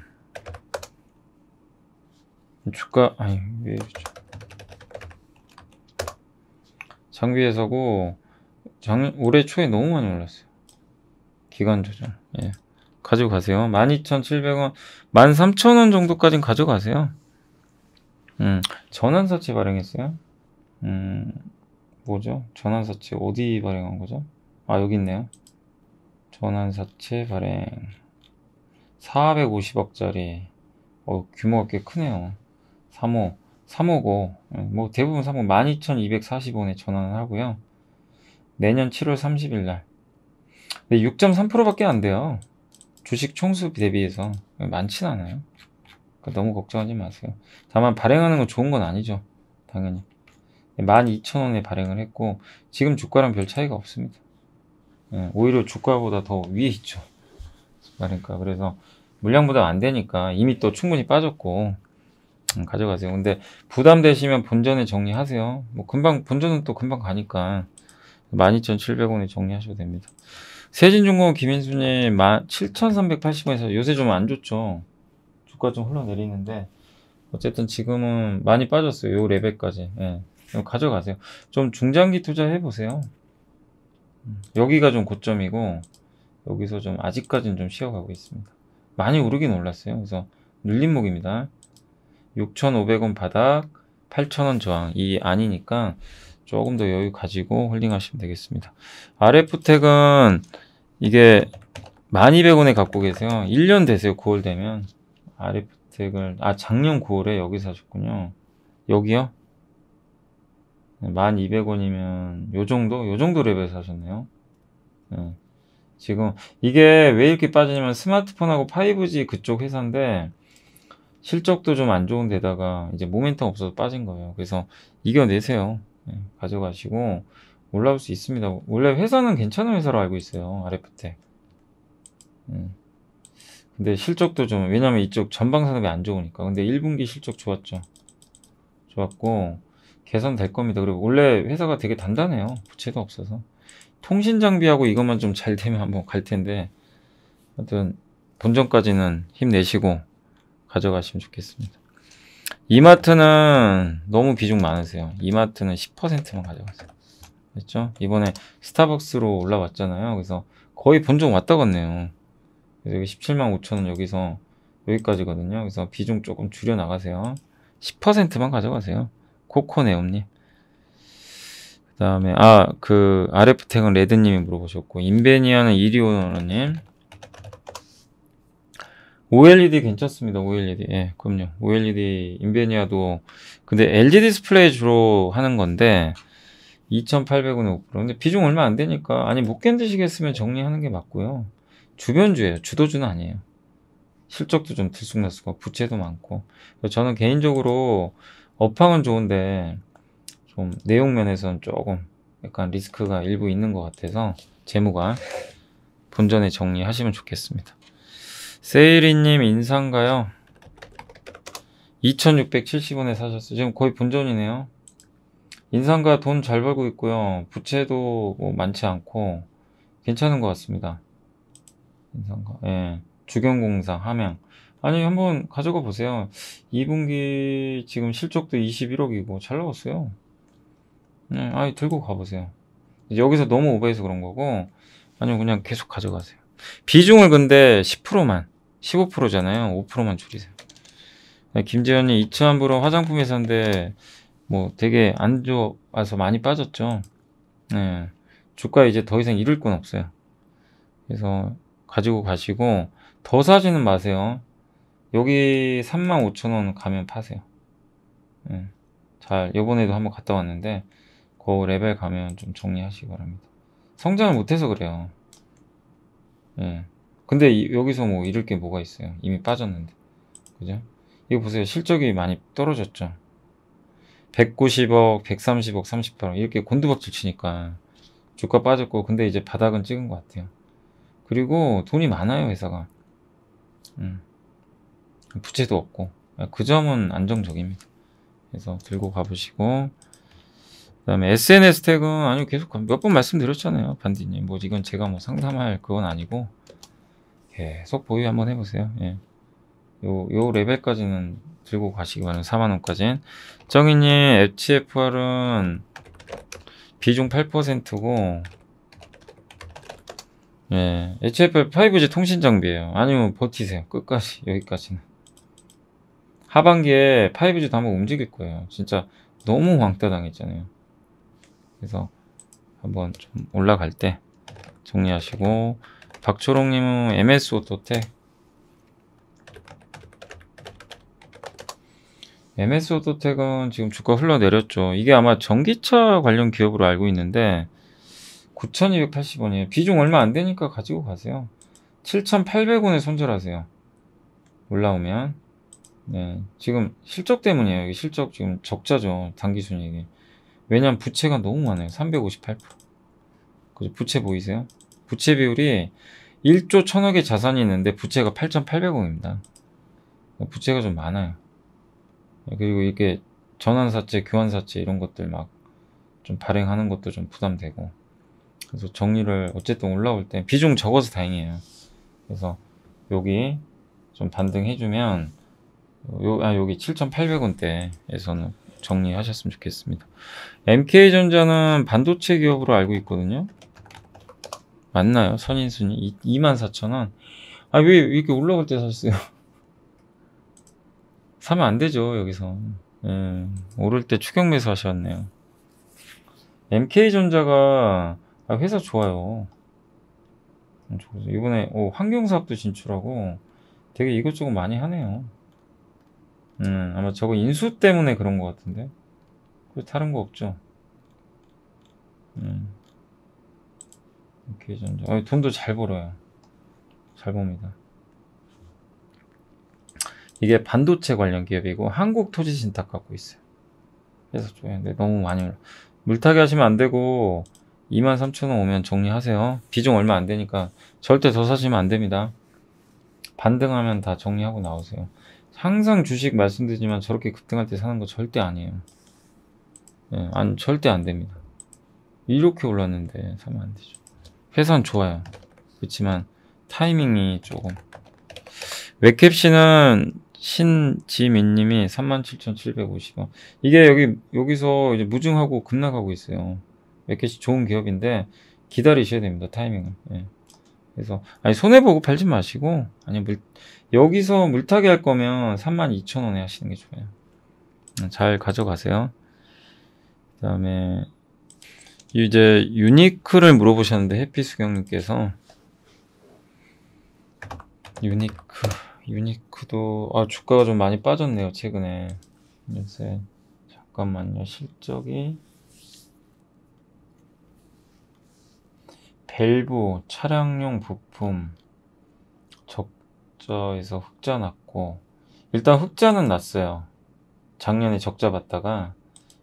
주가, 아니, 왜 주죠? 장비회사고, 장, 올해 초에 너무 많이 올랐어요. 기간 조정. 예. 가지고 가세요. 12,700원, 13,000원 정도까진 가져가세요. 음, 전환 서치 발행했어요? 음, 뭐죠? 전환 서치 어디 발행한 거죠? 아, 여기 있네요. 전환 서치 발행. 450억짜리. 어, 규모가 꽤 크네요. 3호, 3호고, 예, 뭐 대부분 3호 12,240원에 전환을 하고요. 내년 7월 30일 날. 6.3%밖에 안 돼요. 주식 총수 대비해서. 많진 않아요. 그러니까 너무 걱정하지 마세요. 다만 발행하는 건 좋은 건 아니죠. 당연히. 12,000원에 발행을 했고 지금 주가랑 별 차이가 없습니다. 예, 오히려 주가보다 더 위에 있죠. 그러니까 그래서 물량 보다안 되니까 이미 또 충분히 빠졌고 음, 가져가세요. 근데 부담되시면 본전에 정리하세요. 뭐 금방 본전은 또 금방 가니까 12,700원에 정리하셔도 됩니다. 세진중공업 김인순님 7,380원에서 요새 좀 안 좋죠. 주가 좀 흘러내리는데 어쨌든 지금은 많이 빠졌어요. 요 레벨까지. 예. 가져가세요. 좀 중장기 투자해 보세요. 음, 여기가 좀 고점이고 여기서 좀 아직까지는 좀 쉬어가고 있습니다. 많이 오르긴 올랐어요. 그래서 눌림목입니다. 6,500원 바닥, 8,000원 저항 이 아니니까 조금 더 여유 가지고 홀딩하시면 되겠습니다. RF텍은 이게 1200원에 갖고 계세요. 1년 되세요. 9월 되면. 아리프텍을 아 작년 9월에 여기 사셨군요. 여기요? 1200원이면 요 정도? 요 정도 레벨 사셨네요. 네. 지금 이게 왜 이렇게 빠지냐면 스마트폰하고 5G 그쪽 회사인데 실적도 좀 안 좋은 데다가 이제 모멘텀 없어서 빠진 거예요. 그래서 이겨내세요. 네. 가져가시고 올라올 수 있습니다. 원래 회사는 괜찮은 회사로 알고 있어요. 아래프텍. 네. 음. 근데 실적도 좀 왜냐면 이쪽 전방 산업이 안 좋으니까. 근데 1분기 실적 좋았죠. 좋았고 개선될 겁니다. 그리고 원래 회사가 되게 단단해요. 부채도 없어서. 통신 장비하고 이것만 좀 잘 되면 한번 갈 텐데 하여튼 본전까지는 힘내시고 가져가시면 좋겠습니다. 이마트는 너무 비중 많으세요. 이마트는 10%만 가져가세요. 됐죠? 이번에 스타벅스로 올라왔잖아요. 그래서 거의 본전 왔다 갔네요. 그래서 여기 17만 5천원 여기서 여기까지거든요. 그래서 비중 조금 줄여 나가세요. 10%만 가져가세요. 코코네옴님. 그 다음에, 아, 그, 아레프텍은 레드님이 물어보셨고, 인베니아는 이리오너님. OLED 괜찮습니다. OLED. 예, 그럼요. OLED, 인베니아도. 근데 LED 디스플레이 주로 하는 건데, 2,800원에 5%. 근데 비중 얼마 안 되니까, 아니, 못 견디시겠으면 정리하는 게 맞고요. 주변주예요. 주도주는 아니에요. 실적도 좀 들쑥날쑥하고 부채도 많고 저는 개인적으로 업황은 좋은데 좀 내용 면에서는 조금 약간 리스크가 일부 있는 것 같아서 재무가 본전에 정리하시면 좋겠습니다. 세일이님 인상가요? 2670원에 사셨어요. 지금 거의 본전이네요. 인상가 돈 잘 벌고 있고요. 부채도 뭐 많지 않고 괜찮은 것 같습니다. 인상가. 예. 주경공사, 함양. 아니, 한번 가져가 보세요. 2분기 지금 실적도 21억이고 잘 나왔어요. 예, 아니, 들고 가보세요. 여기서 너무 오버해서 그런 거고, 아니면 그냥 계속 가져가세요. 비중을 근데 10%만, 15%잖아요. 5%만 줄이세요. 네, 김재현이 이츠함부로 화장품 회사인데, 뭐 되게 안 좋아서 많이 빠졌죠. 예. 네, 주가 이제 더 이상 이룰 건 없어요. 그래서 가지고 가시고 더 사지는 마세요. 여기 35,000원 가면 파세요. 네. 잘 요번에도 한번 갔다 왔는데 그 레벨 가면 좀 정리하시기 바랍니다. 성장을 못해서 그래요. 네. 근데 이, 여기서 뭐 잃을 게 뭐가 있어요. 이미 빠졌는데. 그죠? 이거 보세요. 실적이 많이 떨어졌죠. 190억, 130억, 38억 이렇게 곤두박질 치니까 주가 빠졌고 근데 이제 바닥은 찍은 것 같아요. 그리고 돈이 많아요 회사가 음. 부채도 없고 예, 그 점은 안정적입니다 그래서 들고 가보시고 그 다음에 SNS 태그는 아니 계속 몇 번 말씀드렸잖아요 반디님 뭐 이건 제가 뭐 상담할 그건 아니고 계속 보유 한번 해보세요 예. 요, 요 레벨까지는 들고 가시기 바랍니다 4만원까지는 정인님 FCFR은 비중 8%고 예, HFL 5G 통신 장비예요. 아니면 버티세요. 끝까지 여기까지는. 하반기에 5G도 한번 움직일 거예요. 진짜 너무 왕따 당했잖아요. 그래서 한번 좀 올라갈 때 정리하시고 박초롱님은 MS 오토텍 MS 오토텍은 지금 주가 흘러내렸죠. 이게 아마 전기차 관련 기업으로 알고 있는데 9,280원이에요. 비중 얼마 안 되니까 가지고 가세요. 7,800원에 손절하세요. 올라오면. 네. 지금 실적 때문이에요. 여기 실적 지금 적자죠. 단기순이익이. 왜냐면 부채가 너무 많아요. 358%. 그죠? 부채 보이세요? 부채 비율이 1조 1000억의 자산이 있는데 부채가 8 8 0 0원입니다 부채가 좀 많아요. 네, 그리고 이게 전환사채, 교환사채 이런 것들 막 좀 발행하는 것도 좀 부담되고. 그래서 정리를 어쨌든 올라올 때 비중 적어서 다행이에요. 그래서 여기 좀 반등해주면 요, 아, 여기 7,800원대에서는 정리하셨으면 좋겠습니다. MK전자는 반도체 기업으로 알고 있거든요. 맞나요? 선인순위 24,000원. 아, 왜 이렇게 올라올 때 샀어요? [LAUGHS] 사면 안 되죠, 여기서. 예, 오를 때 추격 매수 하셨네요. MK전자가 아, 회사 좋아요. 음, 이번에 오, 환경사업도 진출하고 되게 이것저것 많이 하네요. 음, 아마 저거 인수 때문에 그런 것 같은데. 그 다른 거 없죠. 음. 이렇게 좀, 어, 돈도 잘 벌어요. 잘 봅니다. 이게 반도체 관련 기업이고 한국토지신탁 갖고 있어요. 그래서 좋아요. 근데 너무 많이 물타기 하시면 안 되고 23,000원 오면 정리하세요 비중 얼마 안 되니까 절대 더 사시면 안 됩니다 반등하면 다 정리하고 나오세요 항상 주식 말씀드리지만 저렇게 급등할 때 사는 거 절대 아니에요 예, 안, 절대 안 됩니다 이렇게 올랐는데 사면 안 되죠 회사는 좋아요 그렇지만 타이밍이 조금 웹캡씨는 신지민님이 37,750원 이게 여기 여기서 이제 무증하고 급락하고 있어요 맥켓이 좋은 기업인데 기다리셔야 됩니다. 타이밍을. 예. 그래서 아니 손해 보고 팔지 마시고 아니 물 여기서 물타기 할 거면 32,000원에 하시는 게 좋아요. 음, 잘 가져가세요. 그다음에 이제 유니크를 물어보셨는데 해피 수경님께서 유니크 유니크도 아 주가가 좀 많이 빠졌네요 최근에 요새 잠깐만요 실적이 밸브, 차량용 부품 적자에서 흑자 났고 일단 흑자는 났어요. 작년에 적자 봤다가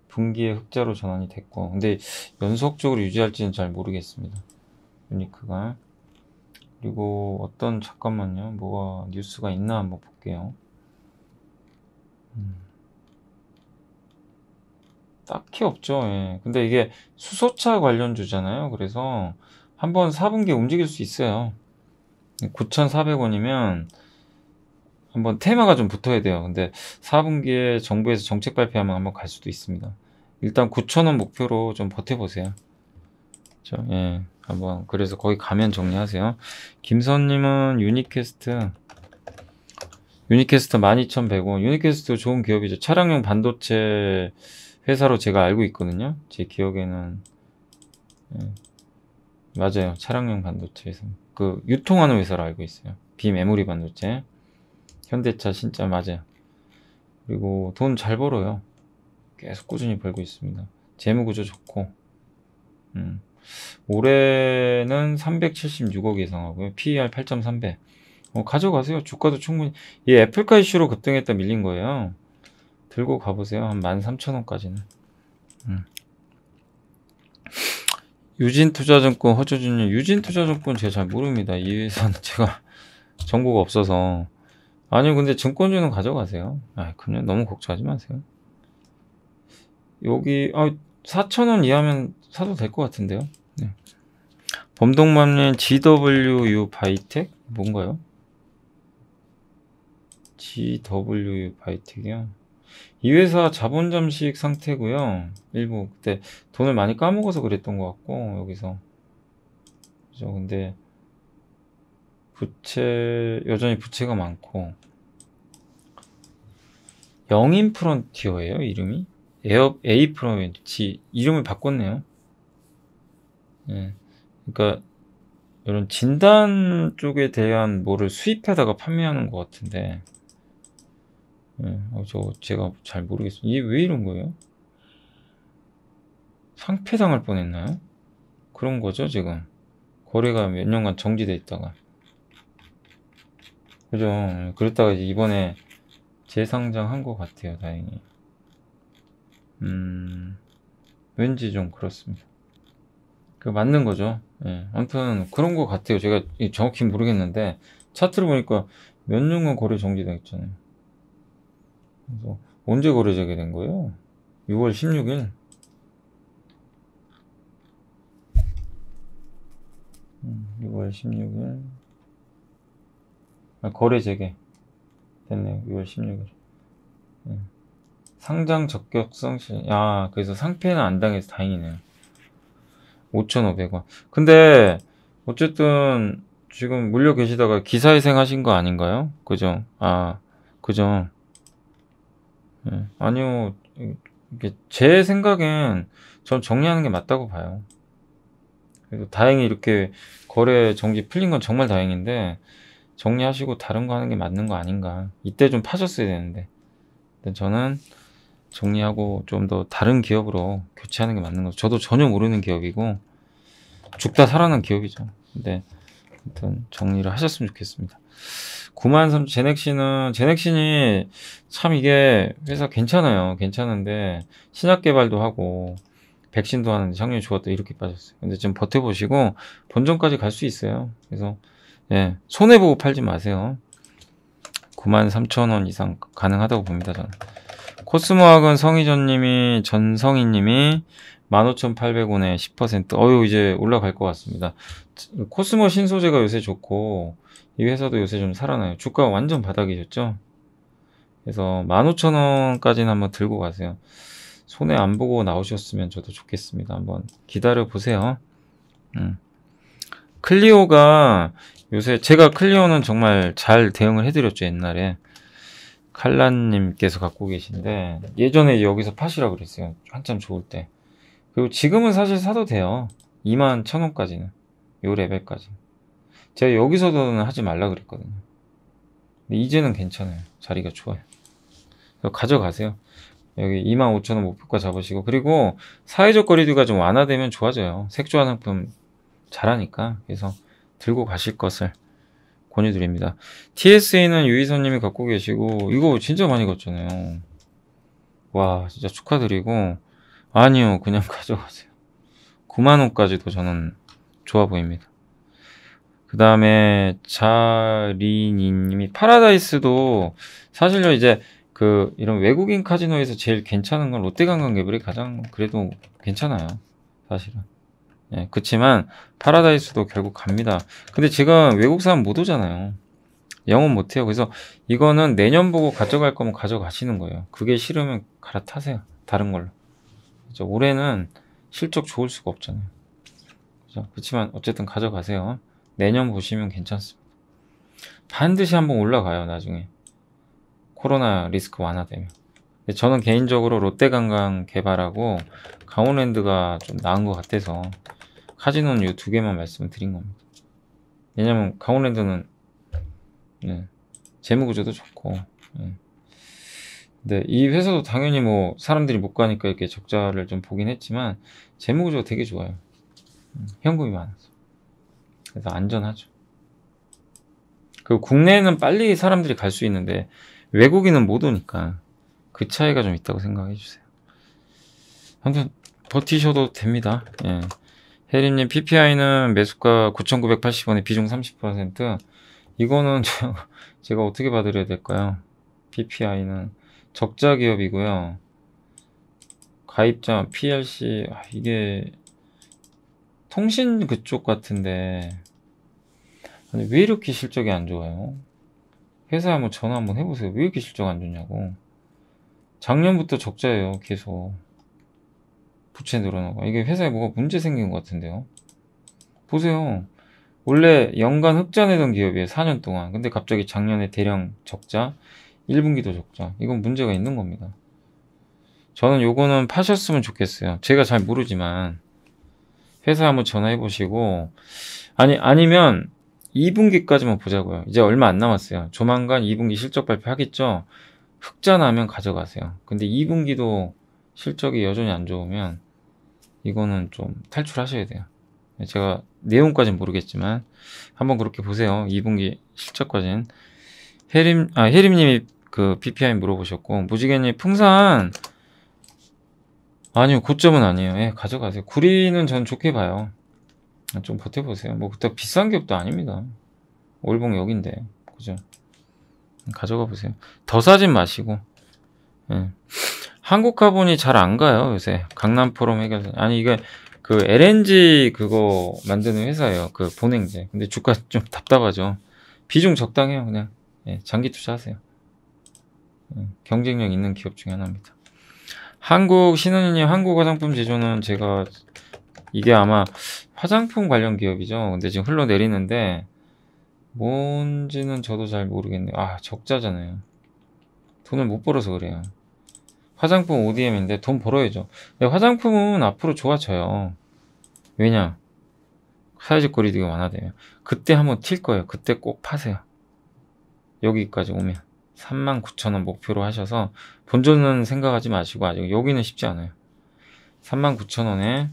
분기에 흑자로 전환이 됐고 근데 연속적으로 유지할지는 잘 모르겠습니다. 유니크가 그리고 어떤 잠깐만요. 뭐가 뉴스가 있나 한번 볼게요. 음. 딱히 없죠. 예. 근데 이게 수소차 관련주잖아요. 그래서 한번 사본 게 움직일 수 있어요 9,400원이면 한번 테마가 좀 붙어야 돼요 근데 4분기에 정부에서 정책 발표하면 한번 갈 수도 있습니다 일단 9,000원 목표로 좀 버텨보세요 그렇 예, 한번 그래서 거기 가면 정리하세요 김선님은 유니퀘스트유니퀘스트 12,100원 유니퀘스트 좋은 기업이죠 차량용 반도체 회사로 제가 알고 있거든요 제 기억에는 예. 맞아요. 차량용 반도체에서. 그 유통하는 회사로 알고 있어요. 비메모리 반도체. 현대차 진짜 맞아요. 그리고 돈 잘 벌어요. 계속 꾸준히 벌고 있습니다. 재무 구조 좋고. 음. 올해는 376억 예상하고요. PER 8.3배. 어, 가져가세요. 주가도 충분히. 이 애플카 이슈로 급등했다 밀린 거예요. 들고 가보세요. 한 13,000원까지는. 음. 유진투자증권 허주준님 유진투자증권 제가 잘 모릅니다 이 회사는 [LAUGHS] 제가 정보가 없어서 아니 근데 증권주는 가져가세요 아그냥 너무 걱정하지 마세요 여기 아, 4천원 이하면 사도 될 것 같은데요 네. 범동맘님 GWU 바이텍 뭔가요? GWU 바이텍이요 이 회사 자본 잠식 상태고요. 일부 그때 돈을 많이 까먹어서 그랬던 것 같고 여기서 그죠? 근데 부채 여전히 부채가 많고 영인 프론티어예요 이름이 에어 에이 프론티 이름을 바꿨네요. 예, 그러니까 이런 진단 쪽에 대한 뭐를 수입하다가 판매하는 것 같은데 네, 저 제가 잘 모르겠어요. 이게 왜 이런 거예요? 상패당할 뻔했나요? 그런 거죠 지금 거래가 몇 년간 정지돼 있다가 그죠? 예, 그랬다가 이제 이번에 재상장한 것 같아요 다행히 음 왠지 좀 그렇습니다 그 맞는 거죠 예. 아무튼 그런 것 같아요 제가 정확히 모르겠는데 차트를 보니까 몇 년간 거래 정지돼 있잖아요 그래서 언제 거래되게 된 거예요? 6월 16일. 6월 16일. 아, 거래 재개. 됐네요. 6월 16일. 네. 상장 적격성 시, 아, 그래서 상패는 안 당해서 다행이네요. 5,500원. 근데, 어쨌든, 지금 물려 계시다가 기사회생 하신 거 아닌가요? 그죠? 아, 그죠? 네. 아니요. 이게 제 생각엔 전 정리하는 게 맞다고 봐요. 그래서 다행히 이렇게 거래 정지 풀린 건 정말 다행인데 정리하시고 다른 거 하는 게 맞는 거 아닌가. 이때 좀 파셨어야 되는데. 저는 정리하고 좀 더 다른 기업으로 교체하는 게 맞는 거죠. 저도 전혀 모르는 기업이고 죽다 살아난 기업이죠. 근데 아무튼 정리를 하셨으면 좋겠습니다. 9만 3 제넥신은 제넥신이 참 이게 회사 괜찮아요. 괜찮은데 신약 개발도 하고 백신도 하는데 작년에 죽었다 이렇게 빠졌어요. 근데 지금 버텨보시고 본전까지 갈 수 있어요. 그래서 예 손해 보고 팔지 마세요. 9만 3천 원 이상 가능하다고 봅니다 저는. 코스모학은 성희전님이 전성희님이 15,800원에 10% 어유 이제 올라갈 것 같습니다. 코스모 신소재가 요새 좋고 이 회사도 요새 좀 살아나요. 주가 완전 바닥이셨죠? 그래서 15,000원까지는 한번 들고 가세요. 손에 안 보고 나오셨으면 저도 좋겠습니다. 한번 기다려 보세요. 음. 클리오가 요새 제가 클리오는 정말 잘 대응을 해드렸죠 옛날에 칼라님께서 갖고 계신데 예전에 여기서 파시라 그랬어요 한참 좋을 때 그리고 지금은 사실 사도 돼요 2만 1000원까지는 요 레벨까지 제가 여기서도는 하지 말라 그랬거든요 근데 이제는 괜찮아요 자리가 좋아요 가져가세요 여기 25,000원 목표가 잡으시고 그리고 사회적 거리두기가 좀 완화되면 좋아져요 색조 화장품 잘하니까 그래서 들고 가실 것을 권유드립니다 TSA는 유이선님이 갖고 계시고 이거 진짜 많이 걷잖아요 와 진짜 축하드리고 아니요, 그냥 [LAUGHS] 가져가세요. 9만원까지도 저는 좋아 보입니다. 그 다음에 자리니님이 파라다이스도 사실요 이제 그 이런 외국인 카지노에서 제일 괜찮은 건롯데관광개발이 가장 그래도 괜찮아요. 사실은. 예, 그치만 파라다이스도 결국 갑니다. 근데 지금 외국 사람 못 오잖아요. 영어 못해요. 그래서 이거는 내년 보고 가져갈 거면 가져가시는 거예요. 그게 싫으면 갈아타세요. 다른 걸로. 그죠? 올해는 실적 좋을 수가 없잖아요. 그죠? 그렇지만 어쨌든 가져가세요. 내년 보시면 괜찮습니다. 반드시 한번 올라가요, 나중에. 코로나 리스크 완화되면. 저는 개인적으로 롯데관광 개발하고 강원랜드가 좀 나은 것 같아서 카지노는 이 두 개만 말씀을 드린 겁니다. 왜냐면 하 강원랜드는 네, 재무구조도 좋고 네. 네, 이 회사도 당연히 뭐 사람들이 못 가니까 이렇게 적자를 좀 보긴 했지만 재무구조가 되게 좋아요. 음, 현금이 많아서. 그래서 안전하죠. 그리고 국내에는 빨리 사람들이 갈 수 있는데 외국인은 못 오니까 그 차이가 좀 있다고 생각해 주세요. 아무튼 버티셔도 됩니다. 예. 혜림님 PPI는 매수가 9,980원에 비중 30% 이거는 [LAUGHS] 제가 어떻게 받으려야 될까요? PPI는 적자 기업이고요. 가입자 PLC 아, 이게 통신 그쪽 같은데 아니, 왜 이렇게 실적이 안 좋아요? 회사 한번 전화 한번 해보세요. 왜 이렇게 실적 안 좋냐고. 작년부터 적자예요. 계속 부채 늘어나고 이게 회사에 뭐가 문제 생긴 것 같은데요. 보세요. 원래 연간 흑자 내던 기업이에요. 4년 동안. 근데 갑자기 작년에 대량 적자, 1분기도 적자. 이건 문제가 있는 겁니다. 저는 요거는 파셨으면 좋겠어요. 제가 잘 모르지만 회사 한번 전화해 보시고 아니 아니면 2분기까지만 보자고요. 이제 얼마 안 남았어요. 조만간 2분기 실적 발표하겠죠. 흑자 나면 가져가세요. 근데 2분기도 실적이 여전히 안 좋으면 이거는 좀 탈출하셔야 돼요. 제가 내용까지는 모르겠지만 한번 그렇게 보세요. 2분기 실적까지는 해림 아 해림님이 그 PPI 물어보셨고 무지개님 풍산 아니요 고점은 아니에요 예, 가져가세요 구리는 전 좋게 봐요 아, 좀 버텨보세요 뭐 그때 비싼 기업도 아닙니다 올봉 여긴데 그죠 가져가 보세요 더 사진 마시고 예. 한국화분이 잘 안 가요 요새 강남포럼 해결 아니 이게 그 LNG 그거 만드는 회사예요 그 보냉제 근데 주가 좀 답답하죠 비중 적당해요 그냥 예, 장기 투자하세요 음, 경쟁력 있는 기업 중에 하나입니다. 한국 신은이님 한국 화장품 제조는 제가 이게 아마 화장품 관련 기업이죠. 근데 지금 흘러내리는데 뭔지는 저도 잘 모르겠네요. 아 적자잖아요. 돈을 못 벌어서 그래요. 화장품 ODM인데 돈 벌어야죠. 네, 화장품은 앞으로 좋아져요. 왜냐? 사이즈거리도기 완화되면 그때 한번 튈 거예요. 그때 꼭 파세요. 여기까지 오면. 39,000원 목표로 하셔서 본전은 생각하지 마시고 아직 여기는 쉽지 않아요. 39,000원에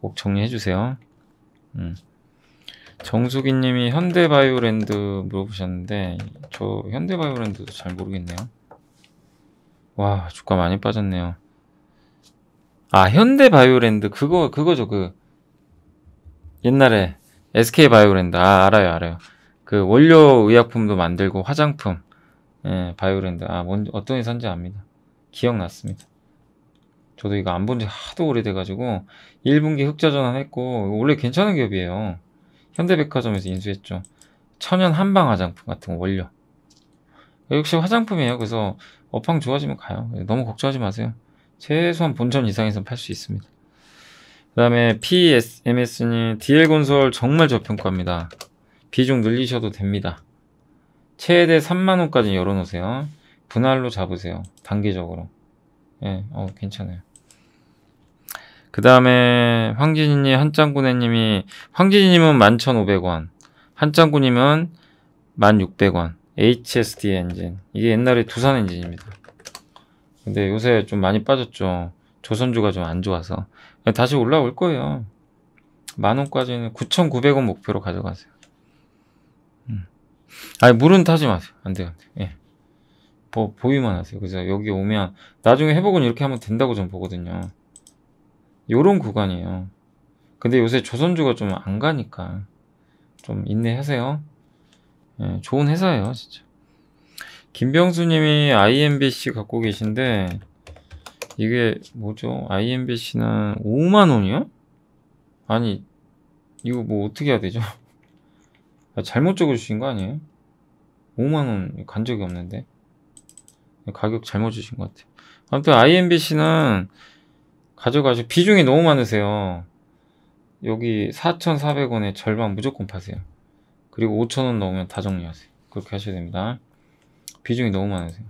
꼭 정리해 주세요. 음. 정수기 님이 현대바이오랜드 물어보셨는데 저 현대바이오랜드도 잘 모르겠네요. 와, 주가 많이 빠졌네요. 아, 현대바이오랜드 그거 그거죠. 그 옛날에 SK바이오랜드 아, 알아요, 알아요. 그 원료 의약품도 만들고 화장품 예, 바이오랜드. 아, 뭔, 어떤 회사인지 압니다. 기억났습니다. 저도 이거 안 본지 하도 오래돼가지고 1분기 흑자 전환했고 원래 괜찮은 기업이에요. 현대백화점에서 인수했죠. 천연 한방 화장품 같은 원료. 역시 화장품이에요. 그래서 업황 좋아지면 가요. 너무 걱정하지 마세요. 최소한 본전 이상에서 팔 수 있습니다. 그 다음에 PSMS님 DL건설 정말 저평가입니다. 비중 늘리셔도 됩니다. 최대 3만원까지 열어놓으세요. 분할로 잡으세요. 단기적으로. 예, 어, 괜찮아요. 그 다음에 황진이님, 한짱구네님이 황진이님은 11,500원, 한짱구님은 1,600원. HSD 엔진. 이게 옛날에 두산 엔진입니다. 근데 요새 좀 많이 빠졌죠. 조선주가 좀 안 좋아서. 다시 올라올 거예요. 만원까지는 9,900원 목표로 가져가세요. 아니 물은 타지 마세요. 안 돼요. 안돼 예. 보, 보기만 하세요. 그래서 여기 오면 나중에 회복은 이렇게 하면 된다고 전 보거든요. 요런 구간이에요. 근데 요새 조선주가 좀 안 가니까 좀 인내하세요. 예, 좋은 회사예요, 진짜. 김병수님이 IMBC 갖고 계신데 이게 뭐죠? IMBC는 5만 원이요? 아니 이거 뭐 어떻게 해야 되죠? 잘못 적어주신 거 아니에요? 5만원 간 적이 없는데 가격 잘못 주신 것 같아요 아무튼 IMBC는 가져가시고 비중이 너무 많으세요 여기 4,400원에 절반 무조건 파세요 그리고 5,000원 넣으면 다 정리하세요 그렇게 하셔야 됩니다 비중이 너무 많으세요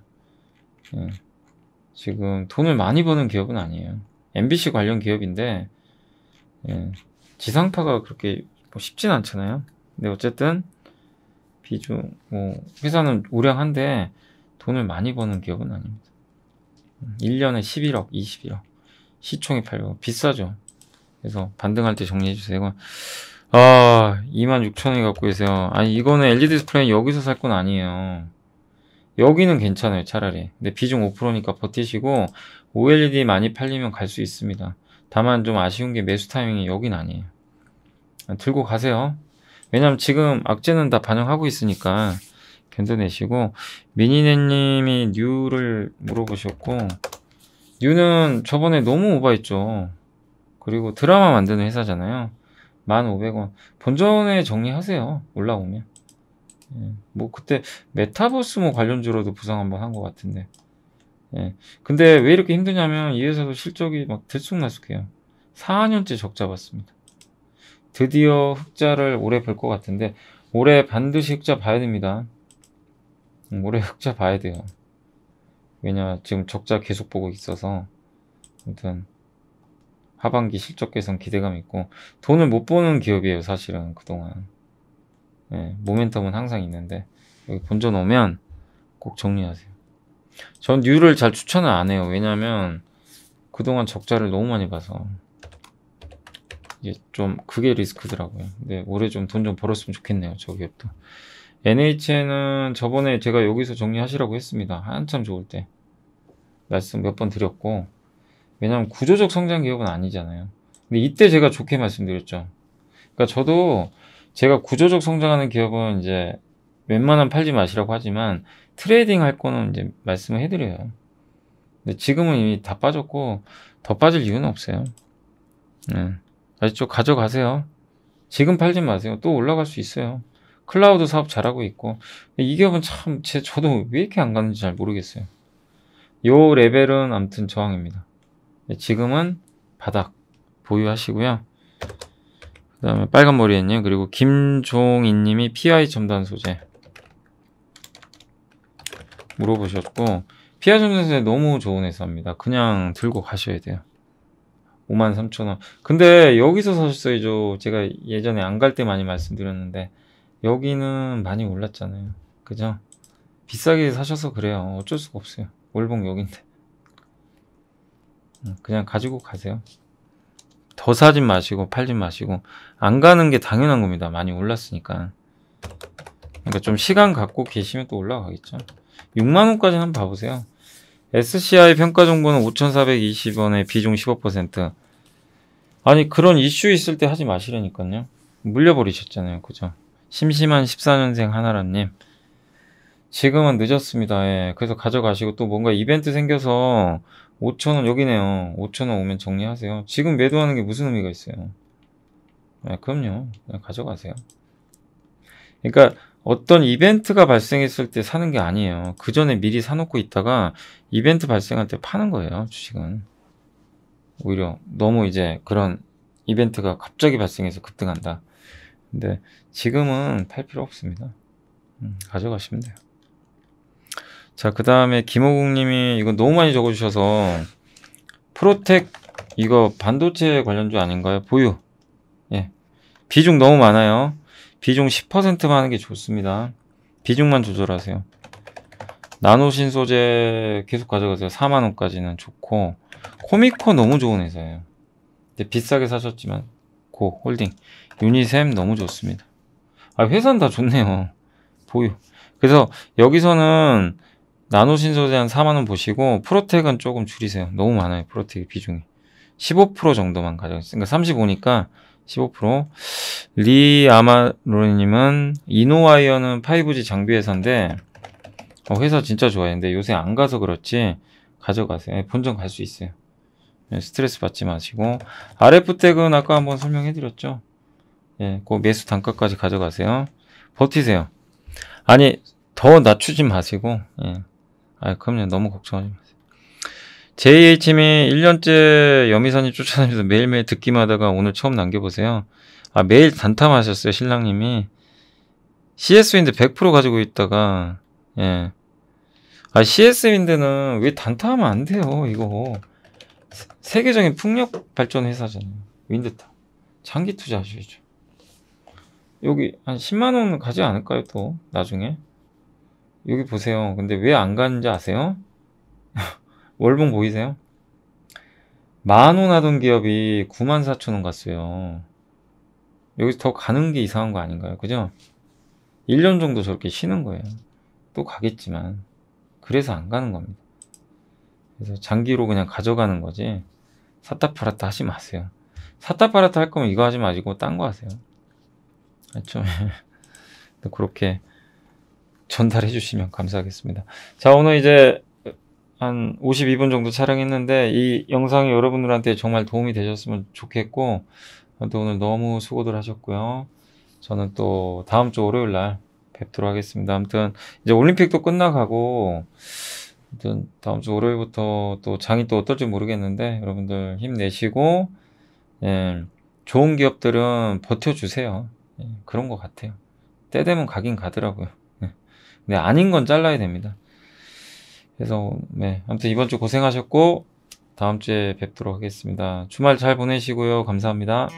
예. 지금 돈을 많이 버는 기업은 아니에요 MBC 관련 기업인데 예. 지상파가 그렇게 뭐 쉽진 않잖아요 근데 어쨌든 비중 뭐 회사는 우량한데 돈을 많이 버는 기업은 아닙니다. 1년에 11억, 21억 시총이 8고 비싸죠. 그래서 반등할 때 정리해 주세요. 이건 아 26,000원에 갖고 계세요. 아니 이거는 LED 디스플레이 여기서 살 건 아니에요. 여기는 괜찮아요 차라리. 근데 비중 5%니까 버티시고 OLED 많이 팔리면 갈 수 있습니다. 다만 좀 아쉬운 게 매수 타이밍이 여긴 아니에요. 아, 들고 가세요. 왜냐면 지금 악재는 다 반영하고 있으니까 견뎌내시고 미니네님이 뉴를 물어보셨고 뉴는 저번에 너무 오버했죠 그리고 드라마 만드는 회사잖아요 15,000원 본전에 정리하세요 올라오면 예, 뭐 그때 메타버스 뭐 관련주로도 부상 한번 한 것 같은데 예. 근데 왜 이렇게 힘드냐면 이 회사도 실적이 막 들쑥날쑥해요 4년째 적자 봤습니다 드디어 흑자를 올해 볼 것 같은데 올해 반드시 흑자 봐야 됩니다. 음, 올해 흑자 봐야 돼요. 왜냐 지금 적자 계속 보고 있어서 아무튼 하반기 실적 개선 기대감 있고 돈을 못 버는 기업이에요 사실은 그동안 예, 모멘텀은 항상 있는데 여기 본전 오면 꼭 정리하세요 전 뉴를 잘 추천을 안 해요 왜냐면 그동안 적자를 너무 많이 봐서 그게 좀 그게 리스크더라고요. 근데 올해 좀 돈 좀 벌었으면 좋겠네요. 저 기업도. NHN은 저번에 제가 여기서 정리하시라고 했습니다. 한참 좋을 때 말씀 몇 번 드렸고 왜냐하면 구조적 성장 기업은 아니잖아요. 근데 이때 제가 좋게 말씀드렸죠. 그러니까 저도 제가 구조적 성장하는 기업은 이제 웬만한 팔지 마시라고 하지만 트레이딩 할 거는 이제 말씀을 해드려요. 근데 지금은 이미 다 빠졌고 더 빠질 이유는 없어요. 네. 자, 이쪽 가져가세요. 지금 팔지 마세요. 또 올라갈 수 있어요. 클라우드 사업 잘하고 있고 이 기업은 참 제, 저도 왜 이렇게 안 가는지 잘 모르겠어요. 요 레벨은 암튼 저항입니다. 네, 지금은 바닥 보유하시고요. 그 다음에 빨간머리엔님 그리고 김종인님이 PI 첨단 소재 물어보셨고 PI 첨단 소재 너무 좋은 회사입니다. 그냥 들고 가셔야 돼요. 5 3 0 0 0 원. 근데 여기서 사셨어요죠 제가 예전에 안 갈 때 많이 말씀드렸는데 여기는 많이 올랐잖아요. 그죠? 비싸게 사셔서 그래요. 어쩔 수가 없어요. 월봉 여긴데. 음, 그냥 가지고 가세요. 더 사진 마시고 팔진 마시고 안 가는 게 당연한 겁니다. 많이 올랐으니까. 그러니까 좀 시간 갖고 계시면 또 올라가겠죠. 6만 원까지 한번 봐보세요. SCI 평가 정보는 5,420원에 비중 15%, 아니 그런 이슈 있을 때 하지 마시려니까요 물려버리셨잖아요. 그죠? 심심한 14년생 하나라님. 지금은 늦었습니다. 예. 그래서 가져가시고 또 뭔가 이벤트 생겨서 5천원 여기네요. 5천원 오면 정리하세요. 지금 매도하는 게 무슨 의미가 있어요. 예, 그럼요. 네, 가져가세요. 그러니까 어떤 이벤트가 발생했을 때 사는 게 아니에요. 그 전에 미리 사놓고 있다가 이벤트 발생할 때 파는 거예요. 주식은. 오히려 너무 이제 그런 이벤트가 갑자기 발생해서 급등한다. 근데 지금은 팔 필요 없습니다. 음, 가져가시면 돼요. 자, 그 다음에 김호국님이 이거 너무 많이 적어주셔서 프로텍 이거 반도체 관련주 아닌가요? 보유. 예. 비중 너무 많아요. 비중 10%만 하는 게 좋습니다. 비중만 조절하세요. 나노신 소재 계속 가져가세요. 4만원까지는 좋고 코미코 너무 좋은 회사예요. 근데 비싸게 사셨지만 고 홀딩 유니셈 너무 좋습니다. 아 회사는 다 좋네요. 보유. 그래서 여기서는 나노신소재 한 4만원 보시고 프로텍은 조금 줄이세요. 너무 많아요. 프로텍의 비중이. 15% 정도만 가져가세요. 그러니까 35니까 15%. 리아마로님은 이노와이어는 5G 장비 회사인데 어, 회사 진짜 좋아했는데 요새 안 가서 그렇지 가져가세요. 예, 본전 갈 수 있어요. 예, 스트레스 받지 마시고 RF 택은 아까 한번 설명해 드렸죠. 예, 그 매수 단가까지 가져가세요. 버티세요. 아니 더 낮추지 마시고 예. 아 그럼요 너무 걱정하지 마세요. JHM이 1년째 여미선이 쫓아다니면서 매일매일 듣기만 하다가 오늘 처음 남겨보세요. 아 매일 단탐하셨어요 신랑님이 CS인데 100% 가지고 있다가 예 아, CS 윈드는 왜 단타하면 안 돼요, 이거. 세계적인 풍력 발전 회사잖아요. 윈드타. 장기 투자하셔야죠. 여기 한 10만원 가지 않을까요, 또? 나중에? 여기 보세요. 근데 왜 안 가는지 아세요? [LAUGHS] 월봉 보이세요? 만원 하던 기업이 9만 4천원 갔어요. 여기서 더 가는 게 이상한 거 아닌가요? 그죠? 1년 정도 저렇게 쉬는 거예요. 또 가겠지만. 그래서 안 가는 겁니다. 그래서 장기로 그냥 가져가는 거지 샀다 팔았다 하지 마세요. 샀다 팔았다 할 거면 이거 하지 마시고 딴 거 하세요. 좀 [LAUGHS] 그렇게 전달해 주시면 감사하겠습니다. 자 오늘 이제 한 52분 정도 촬영했는데 이 영상이 여러분들한테 정말 도움이 되셨으면 좋겠고 또 오늘 너무 수고들 하셨고요. 저는 또 다음 주 월요일 날 뵙도록 하겠습니다. 아무튼 이제 올림픽도 끝나가고 아무튼 다음 주 월요일부터 또 장이 또 어떨지 모르겠는데 여러분들 힘내시고 예, 좋은 기업들은 버텨주세요. 예, 그런 것 같아요. 때 되면 가긴 가더라고요. 예, 근데 아닌 건 잘라야 됩니다. 그래서 네, 아무튼 이번 주 고생하셨고 다음 주에 뵙도록 하겠습니다. 주말 잘 보내시고요. 감사합니다.